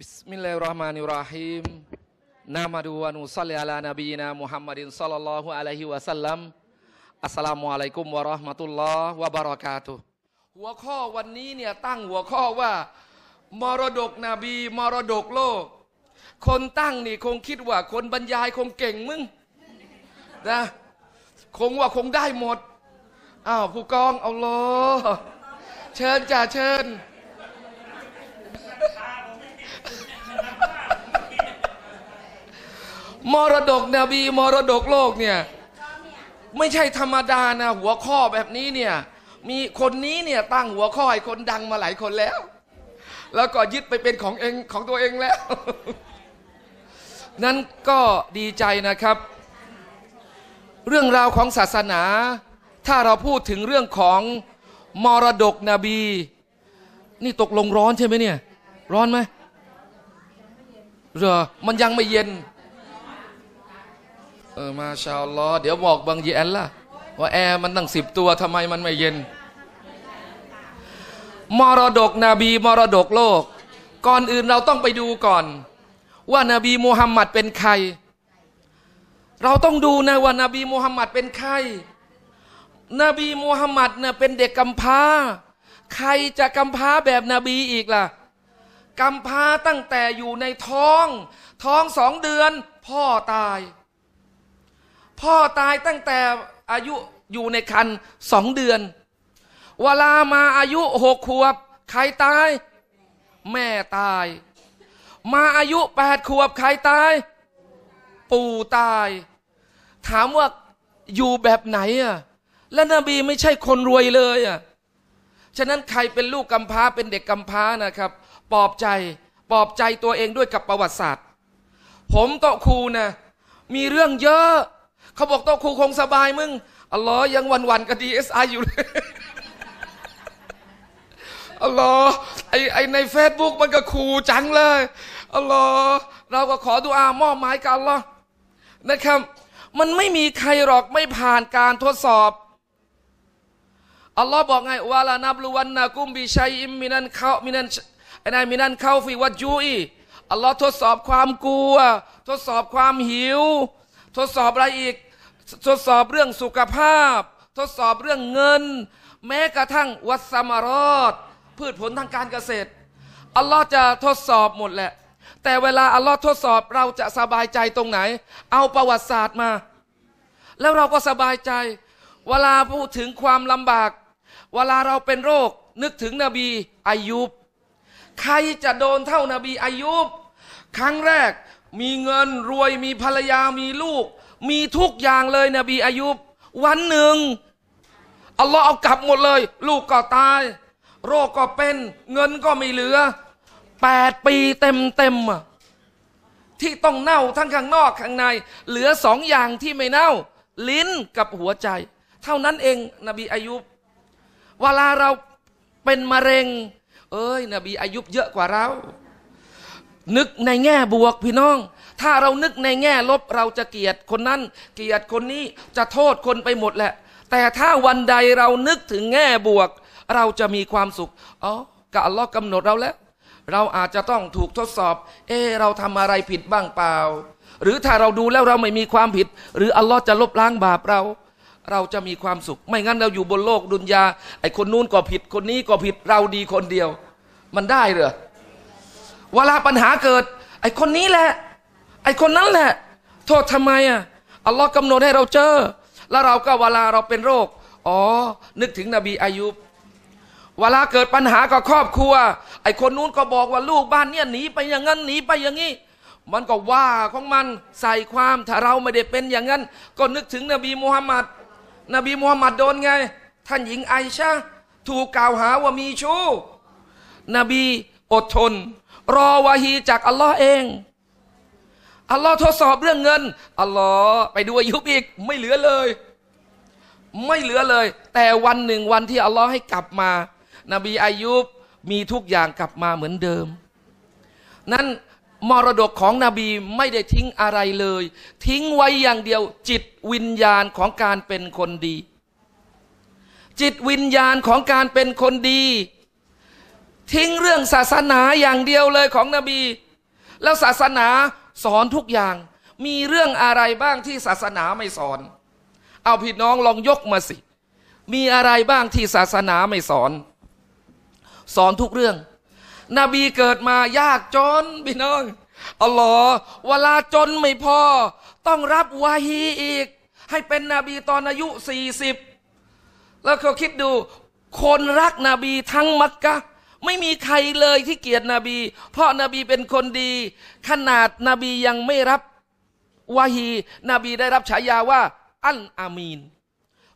บิสมิลลาฮิราะห์มานิราะฮิมนามดูวะนุสลิัลลอฮลนบีนามุฮัมมัดินศ็อลลัลลอฮุอะลัยฮิวะซัลลัมอัสสลามุอะลัยกุมวะเราะห์มะตุลลอฮ์วะบะเราะกาตุหัวข้อวันนี้เนี่ย ตั้งหัวข้อว่า มรดกนบี มรดกโลก คนตั้งนี่ คงคิดว่า คนบรรยายคงเก่งมึงนะคงว่าคงได้หมดอ้าวผู้กองเอาล้อเชิญจ่าเชิญมรดกนบี มรดกโลกเนี่ยไม่ใช่ธรรมดานะหัวข้อแบบนี้เนี่ยมีคนนี้เนี่ยตั้งหัวข้อให้คนดังมาหลายคนแล้ว แล้วก็ยึดไปเป็นของเองของตัวเองแล้วนั้นก็ดีใจนะครับ เรื่องราวของศาสนา ถ้าเราพูดถึงเรื่องของมรดกนบี นี่ตกลงร้อนใช่ไหมเนี่ย ร้อนไหมเหรอมันยังไม่เย็นเออมาชาวลอเดี๋ยวบอกบางยีแอนล่ะว่าแอร์มันตั้งสิบตัวทำไมมันไม่เย็นมรดกนบีมรดกโลก ก่อนอื่นเราต้องไปดูก่อน ว่านาบีมูฮัมหมัดเป็นใคร เราต้องดูนะว่านาบีมูฮัมหมัดเป็นใครนบีมูฮัมหมัดเนี่ยเป็นเด็กกำพร้าใครจะกำพร้าแบบนบีอีกล่ะกำพร้าตั้งแต่อยู่ในท้อง ท้องสองเดือนพ่อตายพ่อตายตั้งแต่อายุอยู่ในคันสองเดือนเวลามาอายุหกขวบ ใครตาย แม่ตาย มาอายุแปดขวบ ใครตาย ปู่ตาย ถามว่าอยู่แบบไหนอ่ะและนบีไม่ใช่คนรวยเลยอ่ะฉะนั้นใครเป็นลูกกำพร้าเป็นเด็กกำพร้านะครับปลอบใจปลอบใจตัวเองด้วยกับประวัติศาสตร์ ผมโตครูนะ มีเรื่องเยอะเขาบอกโต๊ะครูคงสบายมึงอัลลอฮ์ยังวันวันกับดีเอสไออยู่เลย อัลลอฮ์ไอไอในเฟซบุ๊กมันก็ขู่จังเลย อัลลอฮ์เราก็ขอดุอามอบหมายกันอัลลอฮ์นะครับ มันไม่มีใครหรอกไม่ผ่านการทดสอบอัลลอฮ์บอกไงว่าละนับลวันนากุมบีชัยอิมมินันเข้ามินันไอนายมินันเข้าฟีวัดยูอีอัลลอฮ์ทดสอบความกลัว ทดสอบความหิวทดสอบอะไรอีกทดสอบเรื่องสุขภาพ ทดสอบเรื่องเงิน แม้กระทั่งวัสมารอดพืชผลทางการเกษตรอัลลอฮ์จะทดสอบหมดแหละ แต่เวลาอัลลอฮ์ทดสอบเราจะสบายใจตรงไหน เอาประวัติศาสตร์มา แล้วเราก็สบายใจ เวลาพูดถึงความลำบาก เวลาเราเป็นโรคนึกถึงนบีอายุบใครจะโดนเท่านาบีอายุบครั้งแรกมีเงินรวยมีภรรยามีลูก มีทุกอย่างเลยนบีอายุบวันหนึ่งอัลลอฮ์เอากลับหมดเลย ลูกก็ตาย โรคก็เป็น เงินก็ไม่เหลือแปดปีเต็มเต็มอะที่ต้องเน่าทั้งข้างนอกข้างใน เหลือสองอย่างที่ไม่เน่า ลิ้นกับหัวใจ เท่านั้นเองนบีอายุบเวลาเราเป็นมะเร็ง เอ้ย นบีอายุบเยอะกว่าเรานึกในแง่บวกพี่น้อง ถ้าเรานึกในแง่ลบเราจะเกลียดคนนั้นเกลียดคนนี้จะโทษคนไปหมดแหละ แต่ถ้าวันใดเรานึกถึงแง่บวก เราจะมีความสุข อ๋อ กะลอกกำหนดเราแล้ว เราอาจจะต้องถูกทดสอบ เออเราทำอะไรผิดบ้างเปล่า หรือถ้าเราดูแล้ว เราไม่มีความผิด หรืออัลลอฮ์จะลบล้างบาปเรา เราจะมีความสุข ไม่งั้นเราอยู่บนโลกดุนยา ไอ้คนนู้นก็ผิดคนนี้ก็ผิดเราดีคนเดียว มันได้เหรอเวลาปัญหาเกิด ไอคนนี้แหละ ไอคนนั้นแหละ โทษทำไมอ่ะอัลลอฮ์กำหนดให้เราเจอ แล้วเราก็เวลาเราเป็นโรค อ๋อ นึกถึงนบีอายุบเวลาเกิดปัญหากับครอบครัวไอคนนู้นก็บอกว่าลูกบ้านเนี่ยหนีไปอย่างนั้นหนีไปอย่างนี้ มันก็ว่าของมันใส่ความถ้าเราไม่ได้เป็นอย่างนั้น ก็นึกถึงนบีมูฮัมมัดนบีมูฮัมมัดโดนไง ท่านหญิงไอชาถูกกล่าวหาว่ามีชู้นบีอดทนรอวาฮีจากอัลลอฮ์เอง อัลลอฮ์ทดสอบเรื่องเงิน อัลลอฮ์ไปดูอายุอีกไม่เหลือเลย ไม่เหลือเลย แต่วันหนึ่งวันที่อัลลอฮ์ให้กลับมา นบีอายุบมีทุกอย่างกลับมาเหมือนเดิม นั้นมรดกของนบีไม่ได้ทิ้งอะไรเลย ทิ้งไว้อย่างเดียวจิตวิญญาณของการเป็นคนดี จิตวิญญาณของการเป็นคนดีทิ้งเรื่องศาสนาอย่างเดียวเลยของนบี แล้วศาสนาสอนทุกอย่าง มีเรื่องอะไรบ้างที่ศาสนาไม่สอน เอาพี่น้องลองยกมาสิมีอะไรบ้างที่ศาสนาไม่สอน สอนทุกเรื่องนบีเกิดมายากจนพี่น้องอัลลอฮ์เวลาจนไม่พอ ต้องรับวาฮีอีก ให้เป็นนบีตอนอายุสี่สิบแล้วเขาคิดดู คนรักนบีทั้งมักกะไม่มีใครเลยที่เกียดนบี เพราะนบีเป็นคนดี ขนาดนบียังไม่รับวาฮีนบีได้รับฉายาว่า อัลอามีน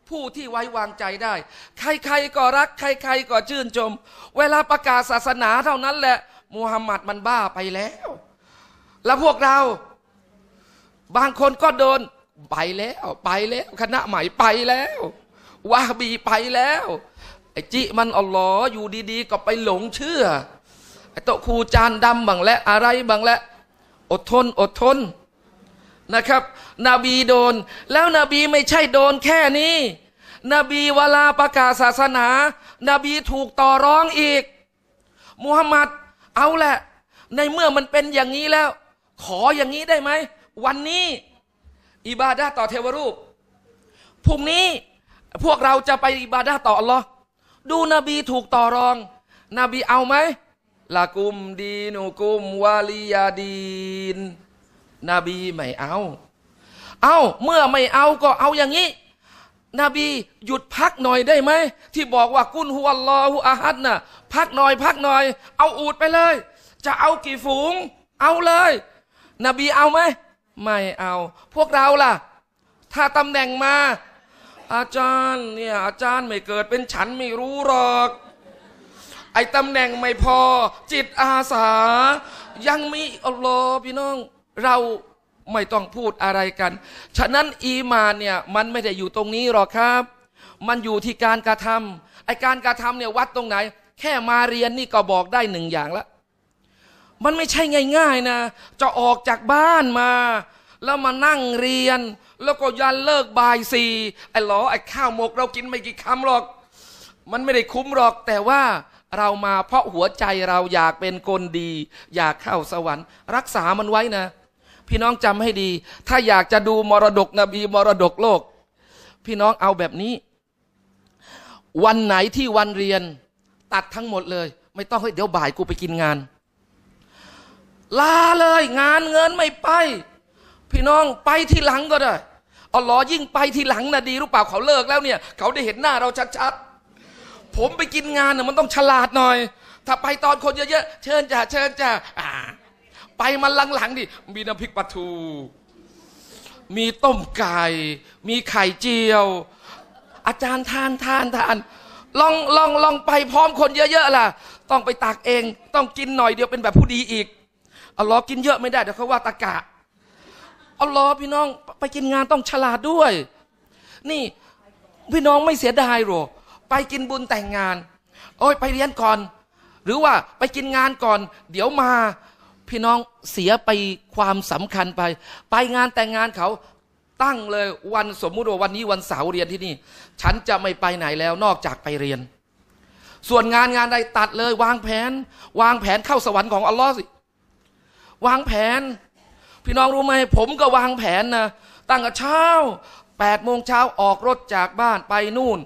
ผู้ที่ไว้วางใจได้ ใครๆก็รัก ใครๆ ก็ชื่นชมเวลาประกาศศาสนาเท่านั้นแหละมูฮัมหมัดมันบ้าไปแล้ว แล้วพวกเรา บางคนก็โดนไปแล้วไปแล้วคณะใหม่ไปแล้ววาบีไปแล้วไอ้จิมันอัลลอฮ์อยู่ดีๆ ก็ไปหลงเชื่อไอ้โตคูจานดำบังและอะไรบังและอดทนอดทนนะครับนบีโดนแล้วนบีไม่ใช่โดนแค่นี้นบีเวลาประกาศศาสนานบีถูกต่อร้องอีกมุฮัมมัดเอาแหละ ในเมื่อมันเป็นอย่างนี้แล้ว ขออย่างนี้ได้ไหม วันนี้ อิบาดาต่อเทวรูปพรุ่งนี้พวกเราจะไปอิบาดาต่ออัลลอฮ์ดูนบีถูกต่อรอง นบีเอาไหมละกุมดีนูกุมวาลียาดีนนบีไม่เอา เอาเมื่อไม่เอาก็เอาอย่างนี้นบีหยุดพักหน่อยได้ไหม ที่บอกว่ากุนหัวลอหัวอาฮัดนะ่ะพักหน่อยพักหน่อย เอาอูดไปเลย จะเอากี่ฝูง เอาเลย นบีเอาไหม ไม่เอา พวกเราล่ะ ถ้าตำแหน่งมาอาจารย์เนี่ยอาจารย์ไม่เกิดเป็นฉันไม่รู้หรอก ไอ้ตำแหน่งไม่พอ จิตอาสา ยังมีอัลลอฮ์พี่น้องเราไม่ต้องพูดอะไรกัน ฉะนั้นอีมานเนี่ยมันไม่ได้อยู่ตรงนี้หรอกครับ มันอยู่ที่การกระทำไอการกระทำเนี่ยวัดตรงไหน แค่มาเรียนนี่ก็บอกได้หนึ่งอย่างละ มันไม่ใช่ง่าย ๆ นะ จะออกจากบ้านมา แล้วมานั่งเรียนแล้วก็ยันเลิกบ่ายสี่ไอ้หลอไอ้ ข้าวหมกเรากินไม่กี่คำหรอก มันไม่ได้คุ้มหรอก แต่ว่าเรามาเพราะหัวใจเราอยากเป็นคนดี อยากเข้าสวรรค์ รักษามันไว้นะ พี่น้องจำให้ดี ถ้าอยากจะดูมรดกนบี มรดกโลก พี่น้องเอาแบบนี้ วันไหนที่วันเรียน ตัดทั้งหมดเลย ไม่ต้องให้เดี๋ยวบ่ายกูไปกินงานลาเลย งานเงินไม่ไป พี่น้องไปที่หลังก็ได้อัลลอฮ์ยิ่งไปทีหลังนะดีรู้เปล่าเขาเลิกแล้วเนี่ย เขาได้เห็นหน้าเราชัดๆ ผมไปกินงานน่ยมันต้องฉลาดหน่อย ถ้าไปตอนคนเยอะๆ เชิญจ้าเชิญจ้าไปมันหลังๆดิมีน้ำพริกปลาทู มีต้มไก่ มีไข่เจียว อาจารย์ทานทานทานลองลองลองไปพร้อมคนเยอะๆล่ะ ต้องไปตักเอง ต้องกินหน่อยเดียวเป็นแบบผู้ดีอีกอัลลอฮ์กินเยอะไม่ได้ เดี๋ยวเขาว่าตะกะเอาล้อพี่น้องไปกินงานต้องฉลาดด้วย นี่พี่น้องไม่เสียดายหรอไปกินบุญแต่งงานโอ้ยไปเรียนก่อน หรือว่าไปกินงานก่อน เดี๋ยวมา พี่น้องเสียไปความสำคัญไป ไปงานแต่งงานเขาตั้งเลยวันสมมุติว่าวันนี้วันเสาร์เรียนที่นี่ ฉันจะไม่ไปไหนแล้วนอกจากไปเรียน ส่วนงานงานใดตัดเลย วางแผน วางแผนเข้าสวรรค์ของอัลลอฮ์สิวางแผนพี่น้องรู้ไหม ผมก็วางแผนนะตั้งแต่เช้า8ปดโมงเช้าออกรถจากบ้านไปนู่น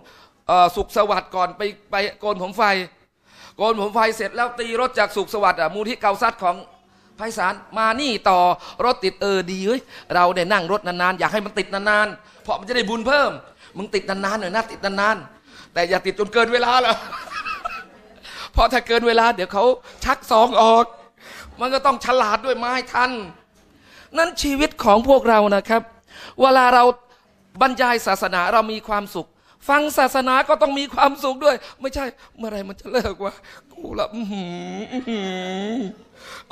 สุขสวัสดิ์ก่อนไปไปโกนผมไฟ โกนผมไฟเสร็จแล้วตีรถจากสุขสวัสดิ์มูลที่เกาซัดของไพศาลมานี่ต่อรถติดเออดีเฮ้ยเราเนี่ยนั่งรถนานๆ อยากให้มันติดนานๆเพราะมันจะได้บุญเพิ่ม มึงติดนานๆหน่อยนะติดนานๆแต่อย่าติดจนเกินเวลาหรอกเพราะถ้าเกินเวลาเดี๋ยวเขาชักซองออก มันก็ต้องฉลาดด้วยไม้ทันนั้นชีวิตของพวกเรานะครับ เวลาเราบรรยายศาสนาเรามีความสุข ฟังศาสนาก็ต้องมีความสุขด้วย ไม่ใช่เมื่อไรมันจะเลิกวะกูละอืม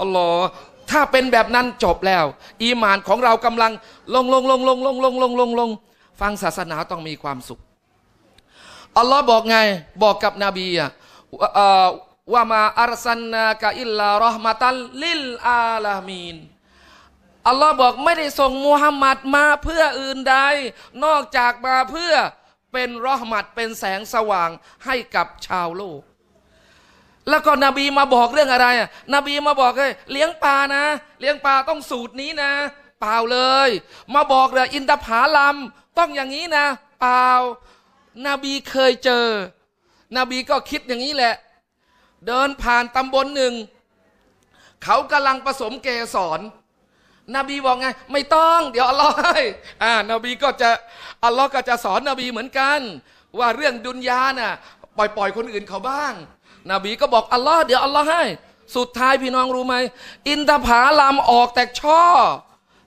อัลลอฮ์ถ้าเป็นแบบนั้น จบแล้ว อีหมานของเรากำลัง ลงลงลงลงลงลงลงลงลงฟังศาสนาต้องมีความสุขอัลลอฮ์บอกไงบอกกับนบีอะว่ามาอารสันกะอิลลารอห์มะตัลลิลอาลามีนอัลลอฮ์บอกไม่ได้ส่งมูฮัมหมัดมาเพื่ออื่นใดนอกจากมาเพื่อเป็นรอหมัดเป็นแสงสว่างให้กับชาวโลก แล้วก็นบีมาบอกเรื่องอะไร นบีมาบอกเลยเลี้ยงปลานะ เลี้ยงปลาต้องสูตรนี้นะ เปล่าเลย มาบอกเลยอินทผาลัมต้องอย่างนี้นะ เปล่า นบีเคยเจอนบีก็คิดอย่างนี้แหละ เดินผ่านตำบลหนึ่ง เขากำลังผสมเกสรนบีบอกไง ไม่ต้องเดี๋ยวอัลลอฮ์ให้อ่า นบีก็จะอัลลอฮ์ก็จะสอนนบีเหมือนกัน ว่าเรื่องดุนยาน่ะ ปล่อยปล่อยคนอื่นเขาบ้าง นบีก็บอกอัลลอฮ์เดี๋ยวอัลลอฮ์ให้ สุดท้ายพี่น้องรู้ไหมอินทผาลามออกแต่ช่อ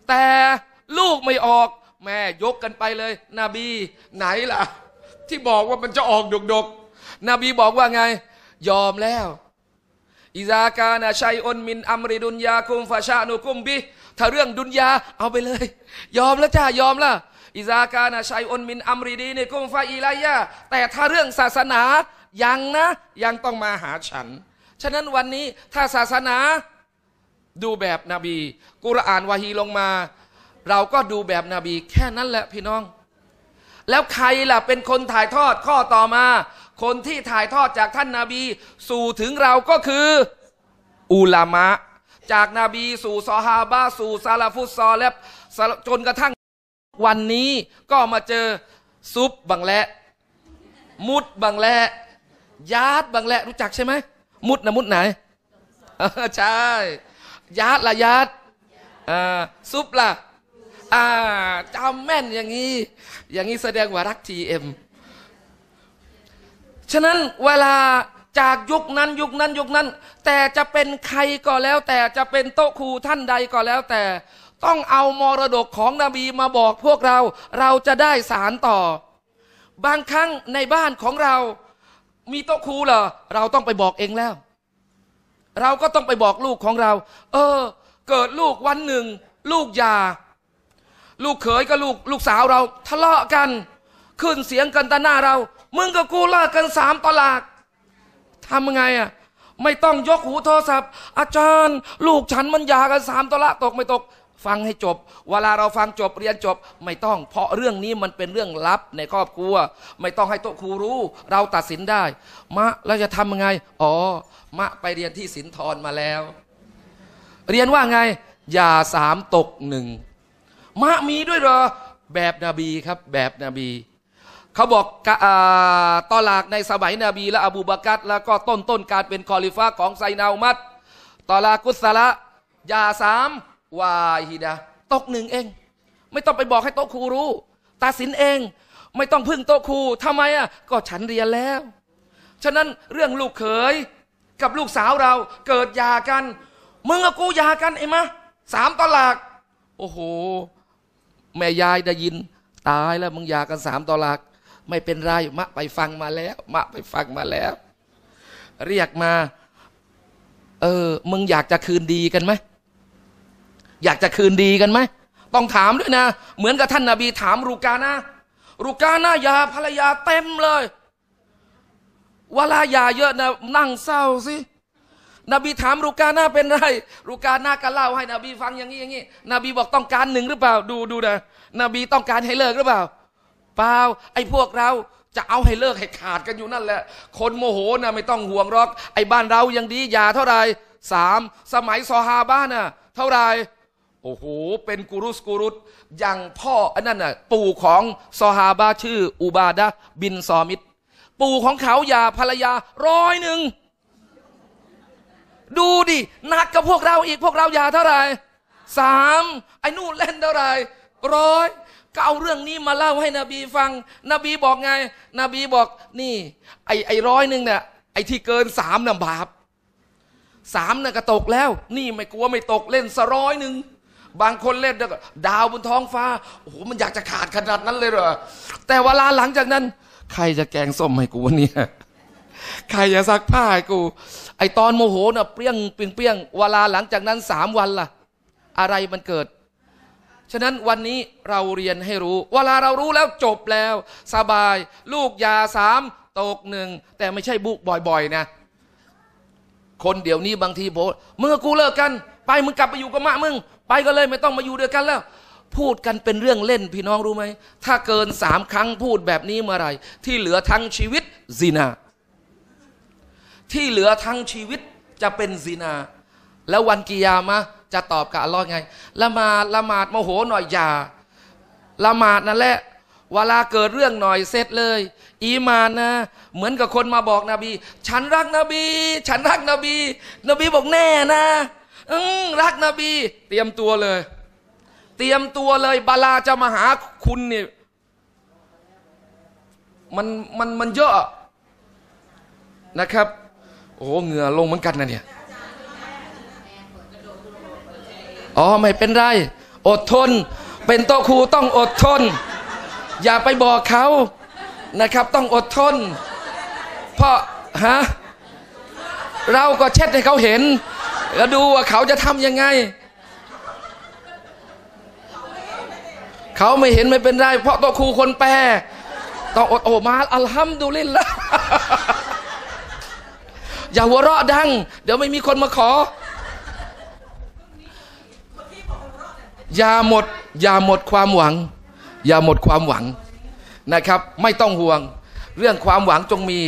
แต่ลูกไม่ออกแม่ยกกันไปเลยนบีไหนล่ะ ที่บอกว่ามันจะออกดกดกนบีบอกว่าไง ยอมแล้วอิซากานะชัยอนมินอัมริดุนยาคุมฟาชานุคุมบิถ้าเรื่องดุนยาเอาไปเลย ยอมแล้วจ้ายอมละอิซากานะชัยอนมินอัมรีดีนี่กุมฟาอีไลยะแต่ถ้าเรื่องศาสนา ยังนะยังต้องมาหาฉันฉะนั้นวันนี้ถ้าศาสนาดูแบบนบี กุรอานวาฮีลงมา เราก็ดูแบบนบี แค่นั้นแหละพี่น้อง แล้วใครล่ะเป็นคนถ่ายทอดข้อต่อมา คนที่ถ่ายทอดจากท่านนาบี สู่ถึงเราก็คืออุลามะจากนาบีสู่ซอฮาบะสู่ซาลาฟุตซอและจนกระทั่งวันนี้ ก็มาเจอซุปบังและ มุดบังและ ยาดบังและรู้จักใช่ไหม มุดนะมุดไหนใช่ยาดละยาดซุปละ่ะจำแม่นอย่างนี้ อย่างนี้แสดงว่ารักทีเอ็ม ฉะนั้น เวลาจากยุคนั้นยุคนั้นยุคนั้น แต่จะเป็นใครก็แล้ว แต่จะเป็นโต๊ะครูท่านใดก็แล้วแต่ ต้องเอามรดกของนบีมาบอกพวกเรา เราจะได้สารต่อ บางครั้งในบ้านของเรา มีโต๊ะครูเหรอเราต้องไปบอกเองแล้ว เราก็ต้องไปบอกลูกของเรา เออ เกิดลูกวันหนึ่ง ลูกยา ลูกเขยกับลูกลูกสาวเรา ทะเลาะกันขึ้นเสียงกันตาหน้าเรา มึงกับกูเลิกกันสามตลากทำยังไง อ่ะ ไม่ต้องยกหูโทรศัพท์ อาจารย์ ลูกฉันมันยากันสามตละ ตกไม่ตกฟังให้จบ เวลาเราฟังจบ เรียนจบ ไม่ต้องเพราะเรื่องนี้มันเป็นเรื่องลับในครอบครัวไม่ต้องให้โต๊ะครูรู้ เราตัดสินได้ มะเราจะทำยังไง อ๋อ มะไปเรียนที่สินทรมาแล้ว เรียนว่าไงยาสามตกหนึ่งมะมีด้วยเหรอ แบบนบีครับ แบบนบีเขาบอกตอลากในสมัยนบีและอบูบากัดแล้วก็ต้นต้นการเป็นคอลิฟ้าของไซนาอุมัดตอลากุสละยาสามวายฮิดะตกหนึ่งเอง ไม่ต้องไปบอกให้โตครูรู้ตาสินเอง ไม่ต้องพึ่งโตครู ทำไมอ่ะก็ฉันเรียนแล้ว ฉะนั้นเรื่องลูกเขยกับลูกสาวเราเกิดยากันมึงกับกูยากันไอ้มะสามตอลากโอ้โห แม่ยายได้ยิน ตายแล้วมึงยากันสามตอลากไม่เป็นไรมะไปฟังมาแล้ว มะไปฟังมาแล้ว เรียกมา เออมึงอยากจะคืนดีกันไหมอยากจะคืนดีกันไหมต้องถามด้วยนะเหมือนกับท่านนาบีถามรูกานะรูกานะยาภรรยาเต็มเลยวลายาเยอะนะ นั่งเศร้าสินบีถามรูกานะาเป็นไรรูกานะาก็เล่า ให้นบีฟังอย่างนี้อย่างนี้นบีบอกต้องการหนึ่งหรือเปล่า ดูดูนะนบีต้องการให้เลิกหรือเปล่าเปล่าไอ้พวกเราจะเอาให้เลิกให้ขาดกันอยู่นั่นแหละ คนโมโหนะไม่ต้องห่วงหรอก ไอ้บ้านเรายังดียาเท่าไรสามสมัยซอฮาบ้านน่ะเท่าไรโอ้โหเป็น กุรุสกุรุตอย่างพ่ออันนั้นน่ะปู่ของซอฮาบ้าชื่ออุบาดะบินซอมิดปู่ของเขายาภรรยาร้อยหนึ่ง ดูดิหนักกับพวกเราอีกพวกเรายาเท่าไหร่สามไอ้นู่นเล่นเท่าไหร่ร้อยก็เอาเรื่องนี้มาเล่าให้นบีฟัง นบีบอกไง นบีบอกนี่ไอไอร้อยหนึ่งเนี่ยไอที่เกินสามน่ะบาปสามน่ะก็ตกแล้ว นี่ไม่กลัวไม่ตกเล่นสร้อยหนึ่งบางคนเล่นดาวบนท้องฟ้าโอ้โหมันอยากจะขาดขนาดนั้นเลยเหรอแต่เวลาหลังจากนั้นใครจะแกงส้มให้กูเนี่ยใครจะซักผ้าให้กู ไอตอนโมโหน่ะเปรี้ยงเปรี้ยงเปรี้ยง เวลาหลังจากนั้นสามวันล่ะ อะไรมันเกิดฉะนั้นวันนี้เราเรียนให้รู้ เวลาเรารู้แล้วจบแล้ว สบายลูกยาสามตกหนึ่งแต่ไม่ใช่บุกบ่อย ๆ นะ คนเดี๋ยวนี้บางทีโพเมื่อกูเลิกกัน ไปมึงกลับไปอยู่กับมะมึงไปก็เลยไม่ต้องมาอยู่ด้วยกันแล้ว พูดกันเป็นเรื่องเล่นพี่น้องรู้ไหมถ้าเกินสามครั้งพูดแบบนี้เมื่อไหร่ที่เหลือทั้งชีวิตซีนา ที่เหลือทั้งชีวิตจะเป็นซีนา แล้ววันกิยามะจะตอบกับอัลลอฮ์ไงละหมาดละหมาดโมโหหน่อยอย่าละหมาดนั่นแหละเวลาเกิดเรื่องหน่อยเสร็จเลย อีมานนะ เหมือนกับคนมาบอกนบี ฉันรักนบี ฉันรักนบี นบีบอกแน่นะอืรักนบี เตรียมตัวเลย เตรียมตัวเลยบาลาจะมาหาคุณเนี่ยมันมันมันเยอะนะครับ โอ้เหงื่อลงเหมือนกันนะเนี่ยอ๋อ ไม่เป็นไรอดทน เป็นโตครูต้องอดทน อย่าไปบอกเขานะครับ ต้องอดทน เพราะฮะเราก็เช็ดให้เขาเห็น แล้วดูว่าเขาจะทำยังไง เขาไม่เห็นไม่เป็นไร เพราะตัวครูคนแปลต้องอดโอมา อัลฮัมดุลิลละอย่าหัวเราะดัง เดี๋ยวไม่มีคนมาขออย่าหมดอย่าหมดความหวังอย่าหมดความหวังนะครับ ไม่ต้องห่วง เรื่องความหวังจงมี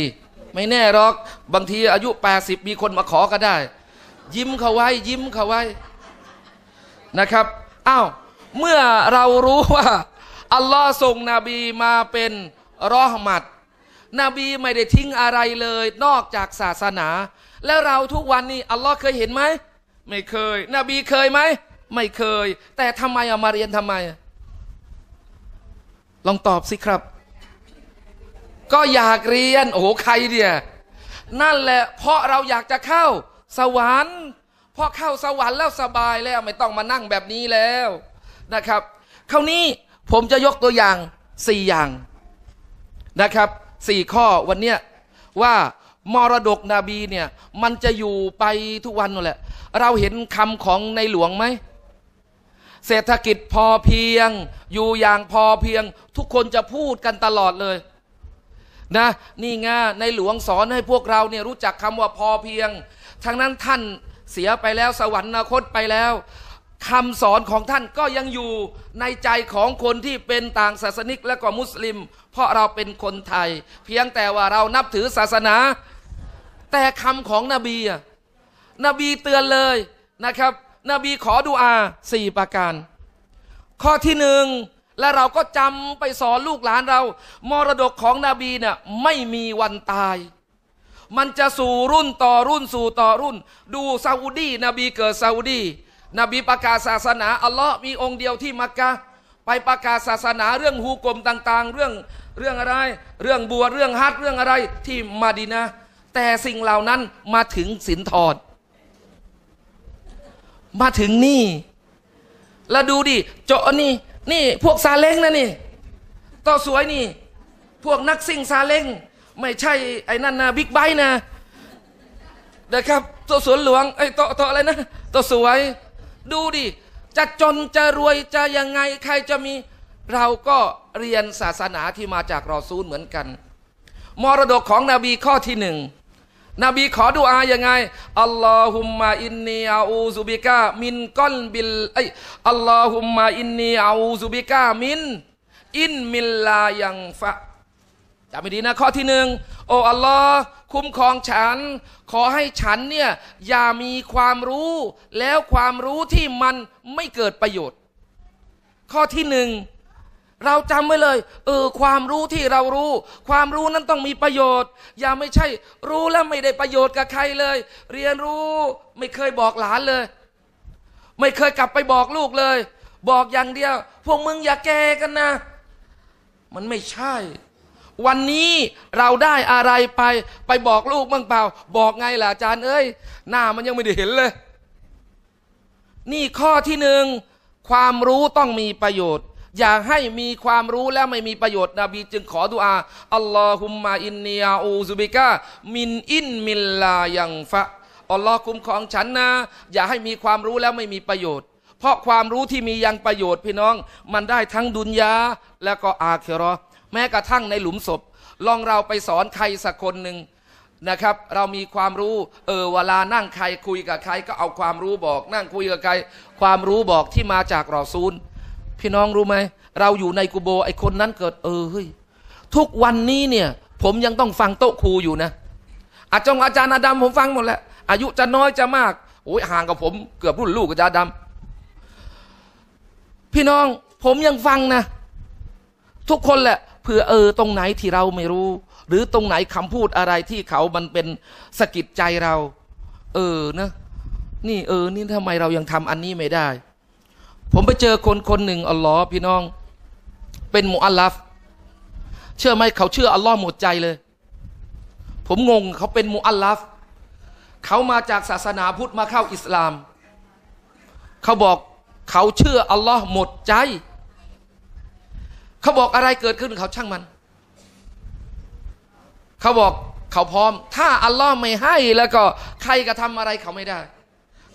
ไม่แน่หรอกบางทีอายุ80มีคนมาขอก็ได้ ยิ้มเขาไว้ ยิ้มเขาไว้นะครับอ้าวเมื่อเรารู้ว่าอัลลอฮ์ส่งนบีมาเป็นรอหมัดนบีไม่ได้ทิ้งอะไรเลย นอกจากศาสนา แล้วเราทุกวันนี้อัลลอฮ์เคยเห็นไหมไม่เคยนบีเคยไหมไม่เคย แต่ทำไมเอามาเรียนทำไม ลองตอบสิครับ ก็อยากเรียนโอ้โห ใครเนี่ย นั่นแหละเพราะเราอยากจะเข้าสวรรค์พอเข้าสวรรค์แล้วสบายแล้วไม่ต้องมานั่งแบบนี้แล้วนะครับ คราวนี้ผมจะยกตัวอย่างสี่อย่างนะครับ สี่ข้อวันเนี้ยว่ามรดกนบีเนี่ยมันจะอยู่ไปทุกวันนั่นแหละเราเห็นคำของในหลวงไหมเศรษฐกิจพอเพียงอยู่อย่างพอเพียง ทุกคนจะพูดกันตลอดเลย นะ นี่ไงในหลวงสอนให้พวกเราเนี่ยรู้จักคำว่าพอเพียง ทั้งนั้นท่านเสียไปแล้วสวรรคตไปแล้วคำสอนของท่านก็ยังอยู่ในใจของคนที่เป็นต่างศาสนิกและก็มุสลิม เพราะเราเป็นคนไทย เพียงแต่ว่าเรานับถือศาสนา แต่คำของนบีนบีเตือนเลยนะครับนบีขอดุอาสี่ประการ ข้อที่หนึ่งและเราก็จำไปสอนลูกหลานเรามรดกของนบีเนี่ยไม่มีวันตาย มันจะสู่รุ่นต่อรุ่นสู่ต่อรุ่น ดูซาอุดีนบีเกิดซาอุดีนบีประกาศศาสนา อัลลอฮ์มีองค์เดียวที่มักกะไปประกาศศาสนาเรื่องฮูกลมต่าง ๆ เรื่องเรื่องอะไร เรื่องบัวเรื่องฮัทเรื่องอะไรที่มาดีนะแต่สิ่งเหล่านั้นมาถึงสินทอดมาถึงนี่ แล้วดูดิเจาะนี่ นี่พวกซาเล้งนะนี่ต็สวยนี่ พวกนักซิ่งซาเล้งไม่ใช่ไอ้นั่นนะบิ๊กไบค์นะนะ ครับตัวสวนหลวงไอ้ตโตออะไรนะตัวสวย ดูดิจะจนจะรวยจะยังไง ใครจะมี เราก็เรียนศาสนาที่มาจากรอซูลเหมือนกัน มรดกของนบีข้อที่หนึ่งนบีขอดุอายังไงอัลลอฮุมมาอินนีอาอูซุบิกามินก้อนบิลไออัลลอฮุมมา อินนีอาอูซุบิกามิน อินมิลลายังฟะจำไม่ดีนะ ข้อที่หนึ่ง โอ้ อัลลอฮ์คุ้มครองฉัน ขอให้ฉันเนี่ย อย่ามีความรู้ แล้วความรู้ที่มันไม่เกิดประโยชน์ ข้อที่หนึ่งเราจำไว้เลยเออความรู้ที่เรารู้ ความรู้นั้นต้องมีประโยชน์ อย่าไม่ใช่ รู้แล้วไม่ได้ประโยชน์กับใครเลย เรียนรู้ไม่เคยบอกหลานเลย ไม่เคยกลับไปบอกลูกเลย บอกอย่างเดียวพวกมึงอย่าแกกันนะ มันไม่ใช่ วันนี้เราได้อะไรไป ไปบอกลูกบ้างเปล่า บอกไงล่ะอาจารย์เอ้ยหน้ามันยังไม่ได้เห็นเลย นี่ข้อที่หนึ่งความรู้ต้องมีประโยชน์อย่าให้มีความรู้และไม่มีประโยชน์ นบีจึงขอดุอาอัลลอฮุมมาอินเนียอูซุบิกะ มินอินมิลลายังฟะ อัลลอฮ์คุ้มครองฉันนะ อย่าให้มีความรู้แล้วไม่มีประโยชน์ เพราะความรู้ที่มียังประโยชน์พี่น้อง มันได้ทั้งดุนยาและก็อาเครอแม้กระทั่งในหลุมศพ ลองเราไปสอนใครสักคนหนึ่งนะครับ เรามีความรู้ เออเวลานั่งใครคุยกับใคร ก็เอาความรู้บอก นั่งคุยกับใคร ความรู้บอกที่มาจากรอซูลพี่น้องรู้ไหมเราอยู่ในกูโบไอคนนั้นเกิด เออเฮ้ยทุกวันนี้เนี่ย ผมยังต้องฟังโต๊ะครูอยู่นะอาจารย์อาจารย์อาดำผมฟังหมดแล้วอายุจะน้อยจะมากโอ้ยห่างกับผม เกือบรุ่นลูกอาจารย์อาดำพี่น้อง ผมยังฟังนะ ทุกคนแหละเผื่อเออ ตรงไหนที่เราไม่รู้ หรือตรงไหนคำพูดอะไรที่เขามันเป็นสะกิดใจเรา เออนะ นี่ เออนี่ทำไมเรายังทำอันนี้ไม่ได้ผมไปเจอคนคนหนึ่งอัลลอฮ์พี่น้อง เป็นมุอัลลัฟ เชื่อไหมเขาเชื่ออัลลอฮ์หมดใจเลย ผมงงเขาเป็นมุอัลลัฟเขามาจากศาสนา พุทธ มาเข้าอิสลามเขาบอกเขาเชื่ออัลลอฮ์หมดใจเขาบอกอะไรเกิดขึ้นเขาช่างมัน เขาบอกเขาพร้อมถ้า อัลลอฮ์ไม่ให้แล้วก็ใครก็ทำอะไรเขาไม่ได้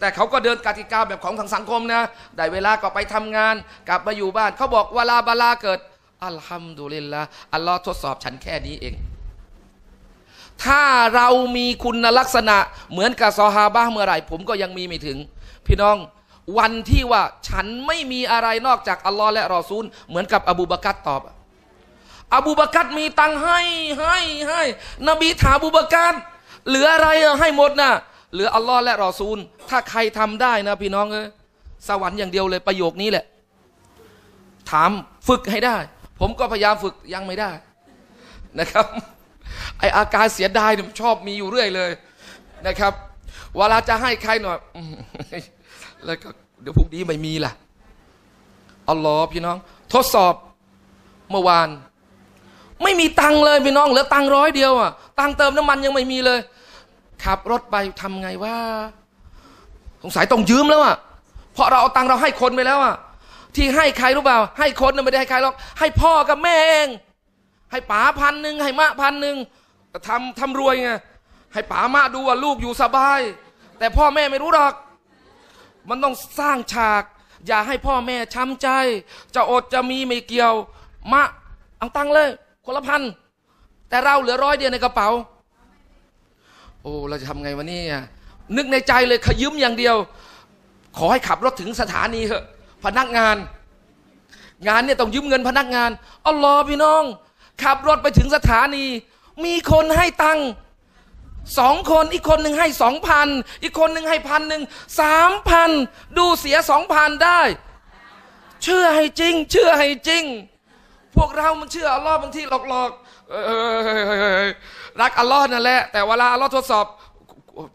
แต่เขาก็เดินกติกาแบบของทางสังคมนะ ได้เวลาก็ไปทำงาน กลับมาอยู่บ้าน เขาบอกเวลาบาลาเกิด อัลฮัมดุลิลละอัลลอฮ์ทดสอบฉันแค่นี้เอง ถ้าเรามีคุณลักษณะเหมือนกับซอฮาบะเมื่อไหร่ ผมก็ยังมีไม่ถึง พี่น้องวันที่ว่าฉันไม่มีอะไรนอกจาก อัลลอฮ์และรอซูล เหมือนกับอบูบากัตตอบอบูบากัตมีตังให้ ให้ให้นบีถามอบูบากัตเหลืออะไรให้หมดนะ่ะหรืออัลลอฮ์และรอซูลถ้าใครทำได้นะ พี่น้องเออสวรรค์อย่างเดียวเลยประโยคนี้แหละ ถาม ฝึกให้ได้ ผมก็พยายามฝึกยังไม่ได้นะครับ ไออาการเสียดายยชอบมีอยู่เรื่อยเลย นะครับ เวลาจะให้ใครหน่อย แล้วก็เดี๋ยวพรุ่งนี้ไม่มีล่ะอัลลอฮ์พี่น้อง ทดสอบ เมื่อวานไม่มีตังเลยพี่น้องเหลือตังร้อยเดียวอ่ะตังเติมน้ำมันยังไม่มีเลยขับรถไปทำไงว่าสงสัยต้องยืมแล้วอ่ะเพราะเราเอาตังเราให้คนไปแล้วอ่ะ ที่ให้ใครรู้เปล่าให้คนไม่ได้ให้ใครหรอก ให้พ่อกับแม่เองให้ป๋าพันหนึ่งให้มะพันหนึ่งแต่ทำทำรวยไงให้ป๋ามะดูว่าลูกอยู่สบาย แต่พ่อแม่ไม่รู้หรอก มันต้องสร้างฉาก อย่าให้พ่อแม่ช้ำใจ จะอดจะมีไม่เกี่ยว มะเอาตังเลย คนละพันแต่เราเหลือร้อยเดียวในกระเป๋าโอ้เราจะทำไงวะเนี่ยนึกในใจเลยขยืมอย่างเดียว ขอให้ขับรถถึงสถานีเถอะพนักงาน งานเนี่ยต้องยืมเงินพนักงานอ๋อลอพี่น้อง ขับรถไปถึงสถานี มีคนให้ตังสองคนอีกคนหนึ่งให้สองพันอีกคนหนึ่งให้พันหนึ่งสามพันดูเสียสองพันได้ เชื่อให้จริง เชื่อให้จริง พวกเรามันเชื่ออัลลอฮ์บางทีหลอกๆรักอัลลอฮ์นั่นแหละ แต่เวลาอัลลอฮ์ทดสอบ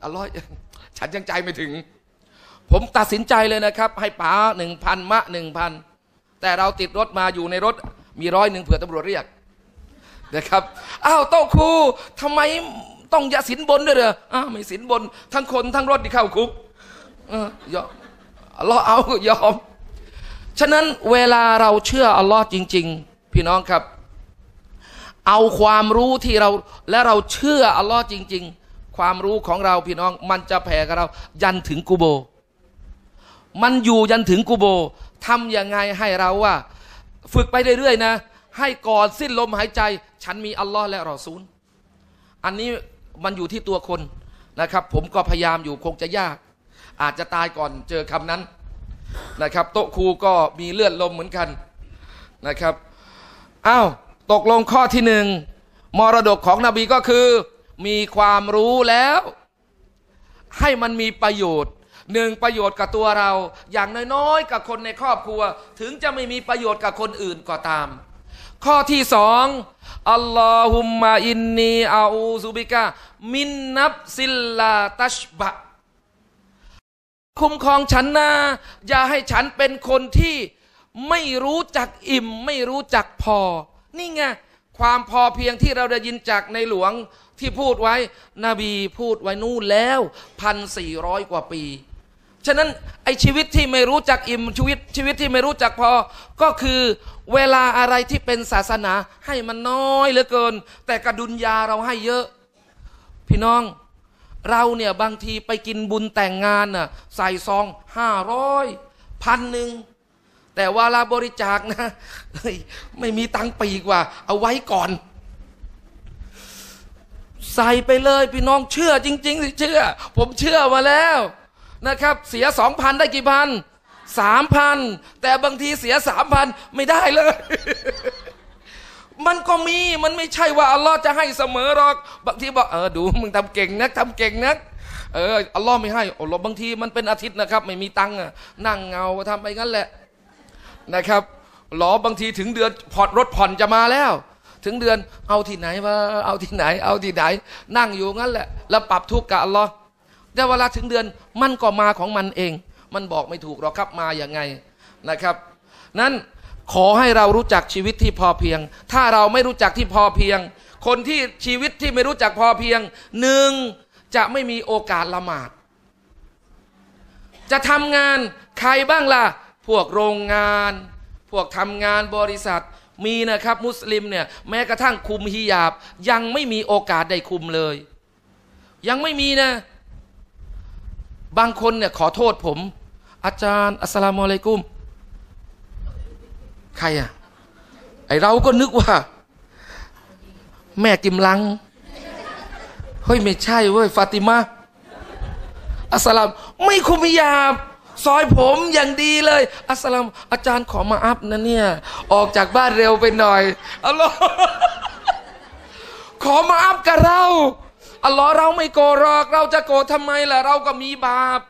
อัลลอฮ์ฉันยังใจไม่ถึง ผมตัดสินใจเลยนะครับ ให้ป๋าหนึ่งพันมะหนึ่งพันแต่เราติดรถมาอยู่ในรถ มีร้อยหนึ่งเผื่อตำรวจเรียกนะครับอ้าวโต้ครูทำไมต้องยาสินบนด้วยเหรอ อ้าวไม่สินบน ทั้งคนทั้งรถที่เข้าคุก เออยอมอร์เอายอมฉะนั้นเวลาเราเชื่ออัลลอฮ์จริง ๆ พี่น้องครับเอาความรู้ที่เราและเราเชื่ออัลลอฮ์จริง ๆ ความรู้ของเราพี่น้องมันจะแผ่กับเรายันถึงกูโบ มันอยู่ยันถึงกูโบทำยังไงให้เราว่า ฝึกไปเรื่อย ๆนะ ให้ก่อนสิ้นลมหายใจ ฉันมีอัลลอฮ์และรอซูลอันนี้มันอยู่ที่ตัวคนนะครับ ผมก็พยายามอยู่คงจะยาก อาจจะตายก่อนเจอคำนั้นนะครับโต๊ะครูก็มีเลือดลมเหมือนกันนะครับอ้าวตกลงข้อที่หนึ่ง มรดกของนบีก็คือ มีความรู้แล้ว ให้มันมีประโยชน์ หนึ่งประโยชน์กับตัวเรา อย่างน้อยๆ กับคนในครอบครัว ถึงจะไม่มีประโยชน์กับคนอื่นก็ตาม ข้อที่สองอัลลอฮุมมาอินนีอาอูซุบิกะมินนับซิลลาตัชบะคุ้มครองฉันนะอย่าให้ฉันเป็นคนที่ไม่รู้จักอิ่มไม่รู้จักพอนี่ไง ความพอเพียงที่เราได้ยินจากในหลวงที่พูดไว้นบีพูดไว้นู่นแล้วพันสี่ร้อยกว่าปี ฉะนั้น ไอชีวิตที่ไม่รู้จักอิ่มชีวิตชีวิตที่ไม่รู้จักพอก็คือเวลาอะไรที่เป็นศาสนาให้มันน้อยเหลือเกิน แต่กระดุนยาเราให้เยอะ พี่น้องเราเนี่ย บางทีไปกินบุญแต่งงานน่ะใส่ซองห้าร้อยพันหนึ่งแต่ว่าลาบริจาคนะ ไม่มีตังปีกว่า เอาไว้ก่อน ใส่ไปเลยพี่น้องเชื่อ จริงๆสิเชื่อ ผมเชื่อมาแล้วนะครับ เสียสองพันได้กี่พันสามพันแต่บางทีเสียสามพันไม่ได้เลย มันก็มีมันไม่ใช่ว่าอัลลอฮ์จะให้เสมอหรอก บางทีบอกเออดูมึงทำเก่งนักทำเก่งนักเอออัลลอฮ์ไม่ให้อัลลอฮ์บางทีมันเป็นอาทิตย์นะครับ ไม่มีตังค์นั่งเงาทำไปงั้นแหละนะครับหลอบางทีถึงเดือนผ่อนรถผ่อนจะมาแล้ว ถึงเดือนเอาที่ไหนวะาเอาที่ไหน เอาที่ไหนนั่งอยู่งั้นแหละแล้วปรับทุกข์กับอัลลอฮ์แต่เวลาถึงเดือนมันก็มาของมันเอง มันบอกไม่ถูกหรอกครับมาอย่างไงนะครับนั้นขอให้เรารู้จักชีวิตที่พอเพียง ถ้าเราไม่รู้จักที่พอเพียง คนที่ชีวิตที่ไม่รู้จักพอเพียงหนึ่งจะไม่มีโอกาสละหมาด จะทำงานใครบ้างล่ะพวกโรงงานพวกทำงานบริษัทมีนะครับ มุสลิมเนี่ยแม้กระทั่งคุมฮิญาบ ยังไม่มีโอกาสได้คุมเลย ยังไม่มีนะ บางคนเนี่ยขอโทษผม อาจารย์อัสลามุอะลัยกุม ใครอะไอเราก็นึกว่า แม่กิมลังเฮ้ยไม่ใช่เว้ยฟาติมาอัสลามไม่คุมฮิญาบซอยผมอย่างดีเลยอัสลามอาจารย์ขอมาอัพนะเนี่ย ออกจากบ้านเร็วไปหน่อยอัลลอฮ์ขอมาอัพกับเราอัลลอฮ์เราไม่โกรอกเราจะโกรธทำไมล่ะเราก็มีบาป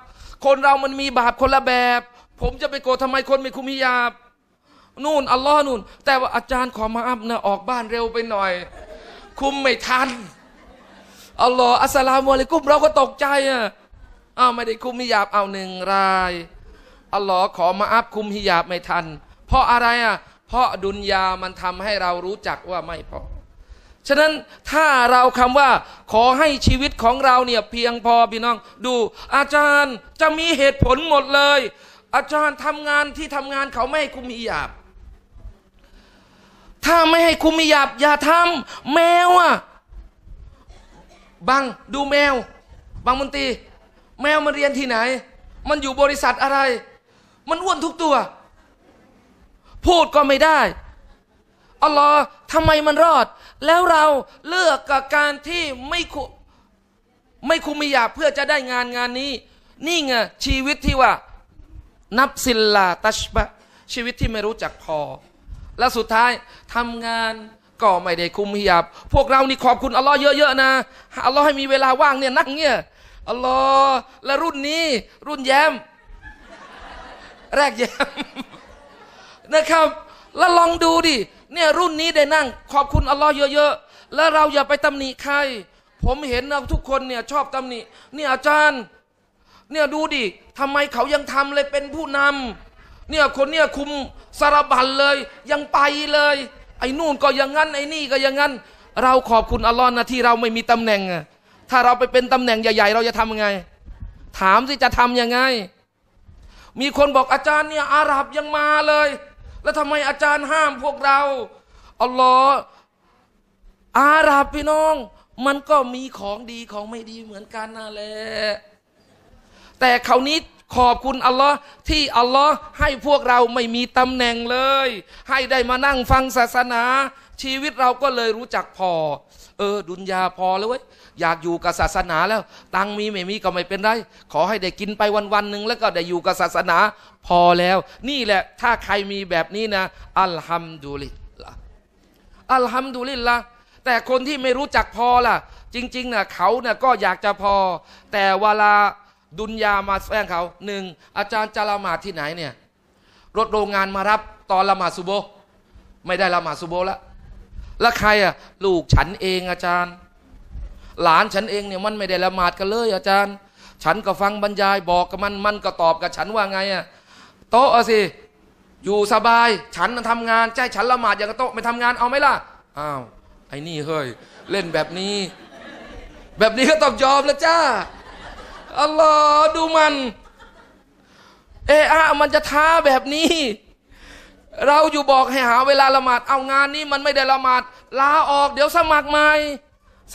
คนเรามันมีบาปคนละแบบ ผมจะไปโกรธทำไมคนไม่คุมียาบนู่น อัลลอฮ์นู่น แต่ว่าอาจารย์ขอมาอัพนะออกบ้านเร็วไปหน่อย คุมไม่ทันอัลลอฮ์อัสสลามุอะลัยกุมเราก็ตกใจอ่ะอ้าวไม่ได้คุมฮิญาบเอาหนึ่งรายอัลลอฮ์ขอมาอัพคุมฮิญาบไม่ทัน เพราะอะไรอ่ะเพราะดุนยามันทำให้เรารู้จักว่าไม่พอฉะนั้นถ้าเราคำว่า ขอให้ชีวิตของเราเนี่ยเพียงพอพี่น้อง ดู อาจารย์จะมีเหตุผลหมดเลย อาจารย์ทำงานที่ทำงานเขาไม่ให้คุมฮิญาบ ถ้าไม่ให้คุมฮิญาบอย่าทำแมวอ่ะบังดูแมว บางมนตรีแมวมันเรียนที่ไหน มันอยู่บริษัทอะไร มันอ้วนทุกตัว พูดก็ไม่ได้อัลลอฮ์ทำไมมันรอด แล้วเราเลือกกับการที่ไม่คุไม่คุมียาเพื่อจะได้งานงานนี้ นี่ไงชีวิตที่ว่า นับสิลลาตัชบะ ชีวิตที่ไม่รู้จักพอ และสุดท้ายทำงานก็ไม่ได้คุมหยาบพวกเรานี่ขอบคุณอัลลอฮ์เยอะๆนะ อัลลอฮ์ให้มีเวลาว่างเนี่ยนั่งเนี่ยอัลลอฮ์และรุ่นนี้ รุ่นแย้ม แรกแย้มนะครับ แล้วลองดูดิเนี่ยรุ่นนี้ได้นั่ง ขอบคุณอัลลอฮ์เยอะๆ แล้วเราอย่าไปตำหนิใคร ผมเห็นนะทุกคนเนี่ยชอบตำหนิเนี่ยอาจารย์ เนี่ย ดูดิทำไมเขายังทำเลยเป็นผู้นำเนี่ยคนเนี่ยคุมสารบัญเลย ยังไปเลย ไอ้นู่นก็อย่างั้นไอ้นี่ก็อย่างั้น เราขอบคุณอัลลอฮ์นะที่เราไม่มีตำแหน่งอะถ้าเราไปเป็นตำแหน่งใหญ่ๆ เราจะทำยังไง ถามสิจะทำยังไง มีคนบอกอาจารย์เนี่ย อาหรับยังมาเลย แล้วทำไมอาจารย์ห้ามพวกเรา อัลลอฮ์อาหรับพี่น้อง มันก็มีของดีของไม่ดีเหมือนกันนั่นแหละแต่คราวนี้ขอบคุณอัลลอฮ์ที่อัลลอฮ์ให้พวกเราไม่มีตำแหน่งเลย ให้ได้มานั่งฟังศาสนา ชีวิตเราก็เลยรู้จักพอ เออ ดุนยาพอแล้วเว้ยอยากอยู่กับศาสนาแล้ว ตังมีไม่มีก็ไม่เป็นไรขอให้ได้กินไปวันวันหนึ่ง แล้วก็ได้อยู่กับศาสนาพอแล้ว นี่แหละ ถ้าใครมีแบบนี้นะอัลฮัมดุลิลละอัลฮัมดุลิลละแต่คนที่ไม่รู้จักพอล่ะ จริงๆนะเขานะ่ะก็อยากจะพอ แต่เวลาดุนยามาแฝงเขาหนึ่งอาจารย์จะละหมาดที่ไหนเนี่ยรถโรงงานมารับตอนละหมาดซุโบไม่ได้ละหมาดซุโบแล้วแล้วใครอ่ะลูกฉันเองอาจารย์หลานฉันเองเนี่ยมันไม่ได้ละหมาดกันเลย อาจารย์ ฉันก็ฟังบรรยายบอกกับมัน มันก็ตอบกับฉันว่าไงอะโต๊ะสิอยู่สบาย ฉันทำงานใจฉันละหมาดอย่างกับโต๊ะไม่ทำงานเอาไหมล่ะอ้าวไอ้นี่เฮ้ยเล่นแบบนี้ แบบนี้ก็ต้องยอมแล้วจ้าอัลลอฮ์ดูมันเอ้ามันจะท้าแบบนี้ เราอยู่บอกให้หาเวลาละหมาดเอางานนี้มันไม่ได้ละหมาดลาออก เดี๋ยวสมัครใหม่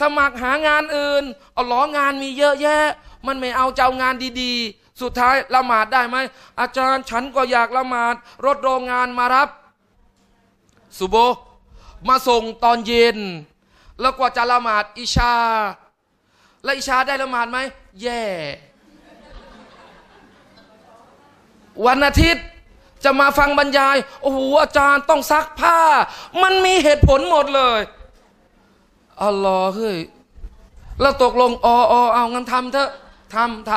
สมัครหางานอื่นเอาล้องานมีเยอะแยะมันไม่เอาเจ้างานดีๆ สุดท้ายละหมาดได้ไหมอาจารย์ฉันก็อยากละหมาด รถโรงงานมารับ สุโบมาส่งตอนเย็น แล้วกว่าจะละหมาดอิชา และอิชาได้ละหมาดไหมแย่ yeah. วันอาทิตย์จะมาฟังบรรยายโอ้โหอาจารย์ต้องซักผ้า มันมีเหตุผลหมดเลยอัลลอฮ์เฮ้ยแล้วตกลงอ๋อออเอางั้นทำเถอะทำท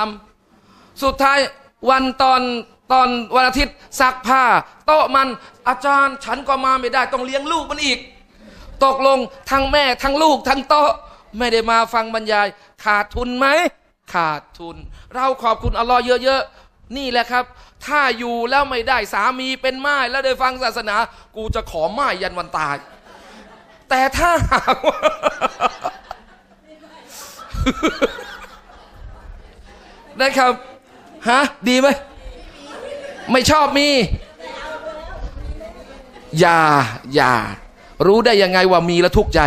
ำ สุดท้ายวันตอนตอนวันอาทิตย์ซักผ้าโต๊ะมันอาจารย์ ฉันก็มาไม่ได้ต้องเลี้ยงลูกมันอีก ตกลงทั้งแม่ทั้งลูกทั้งโต๊ะไม่ได้มาฟังบรรยาย ขาดทุนไหม ขาดทุน เราขอบคุณอัลลอฮ์เยอะๆนี่แหละครับ ถ้าอยู่แล้วไม่ได้สามีเป็นม่ายแล้วได้ฟังศาสนา กูจะขอม่ายยันวันตายแต่ถ้าหากว่านะครับฮะดีไหมไม่ชอบมีอย่าอย่ารู้ได้ยังไงว่ามีแล้วทุกข์ใจ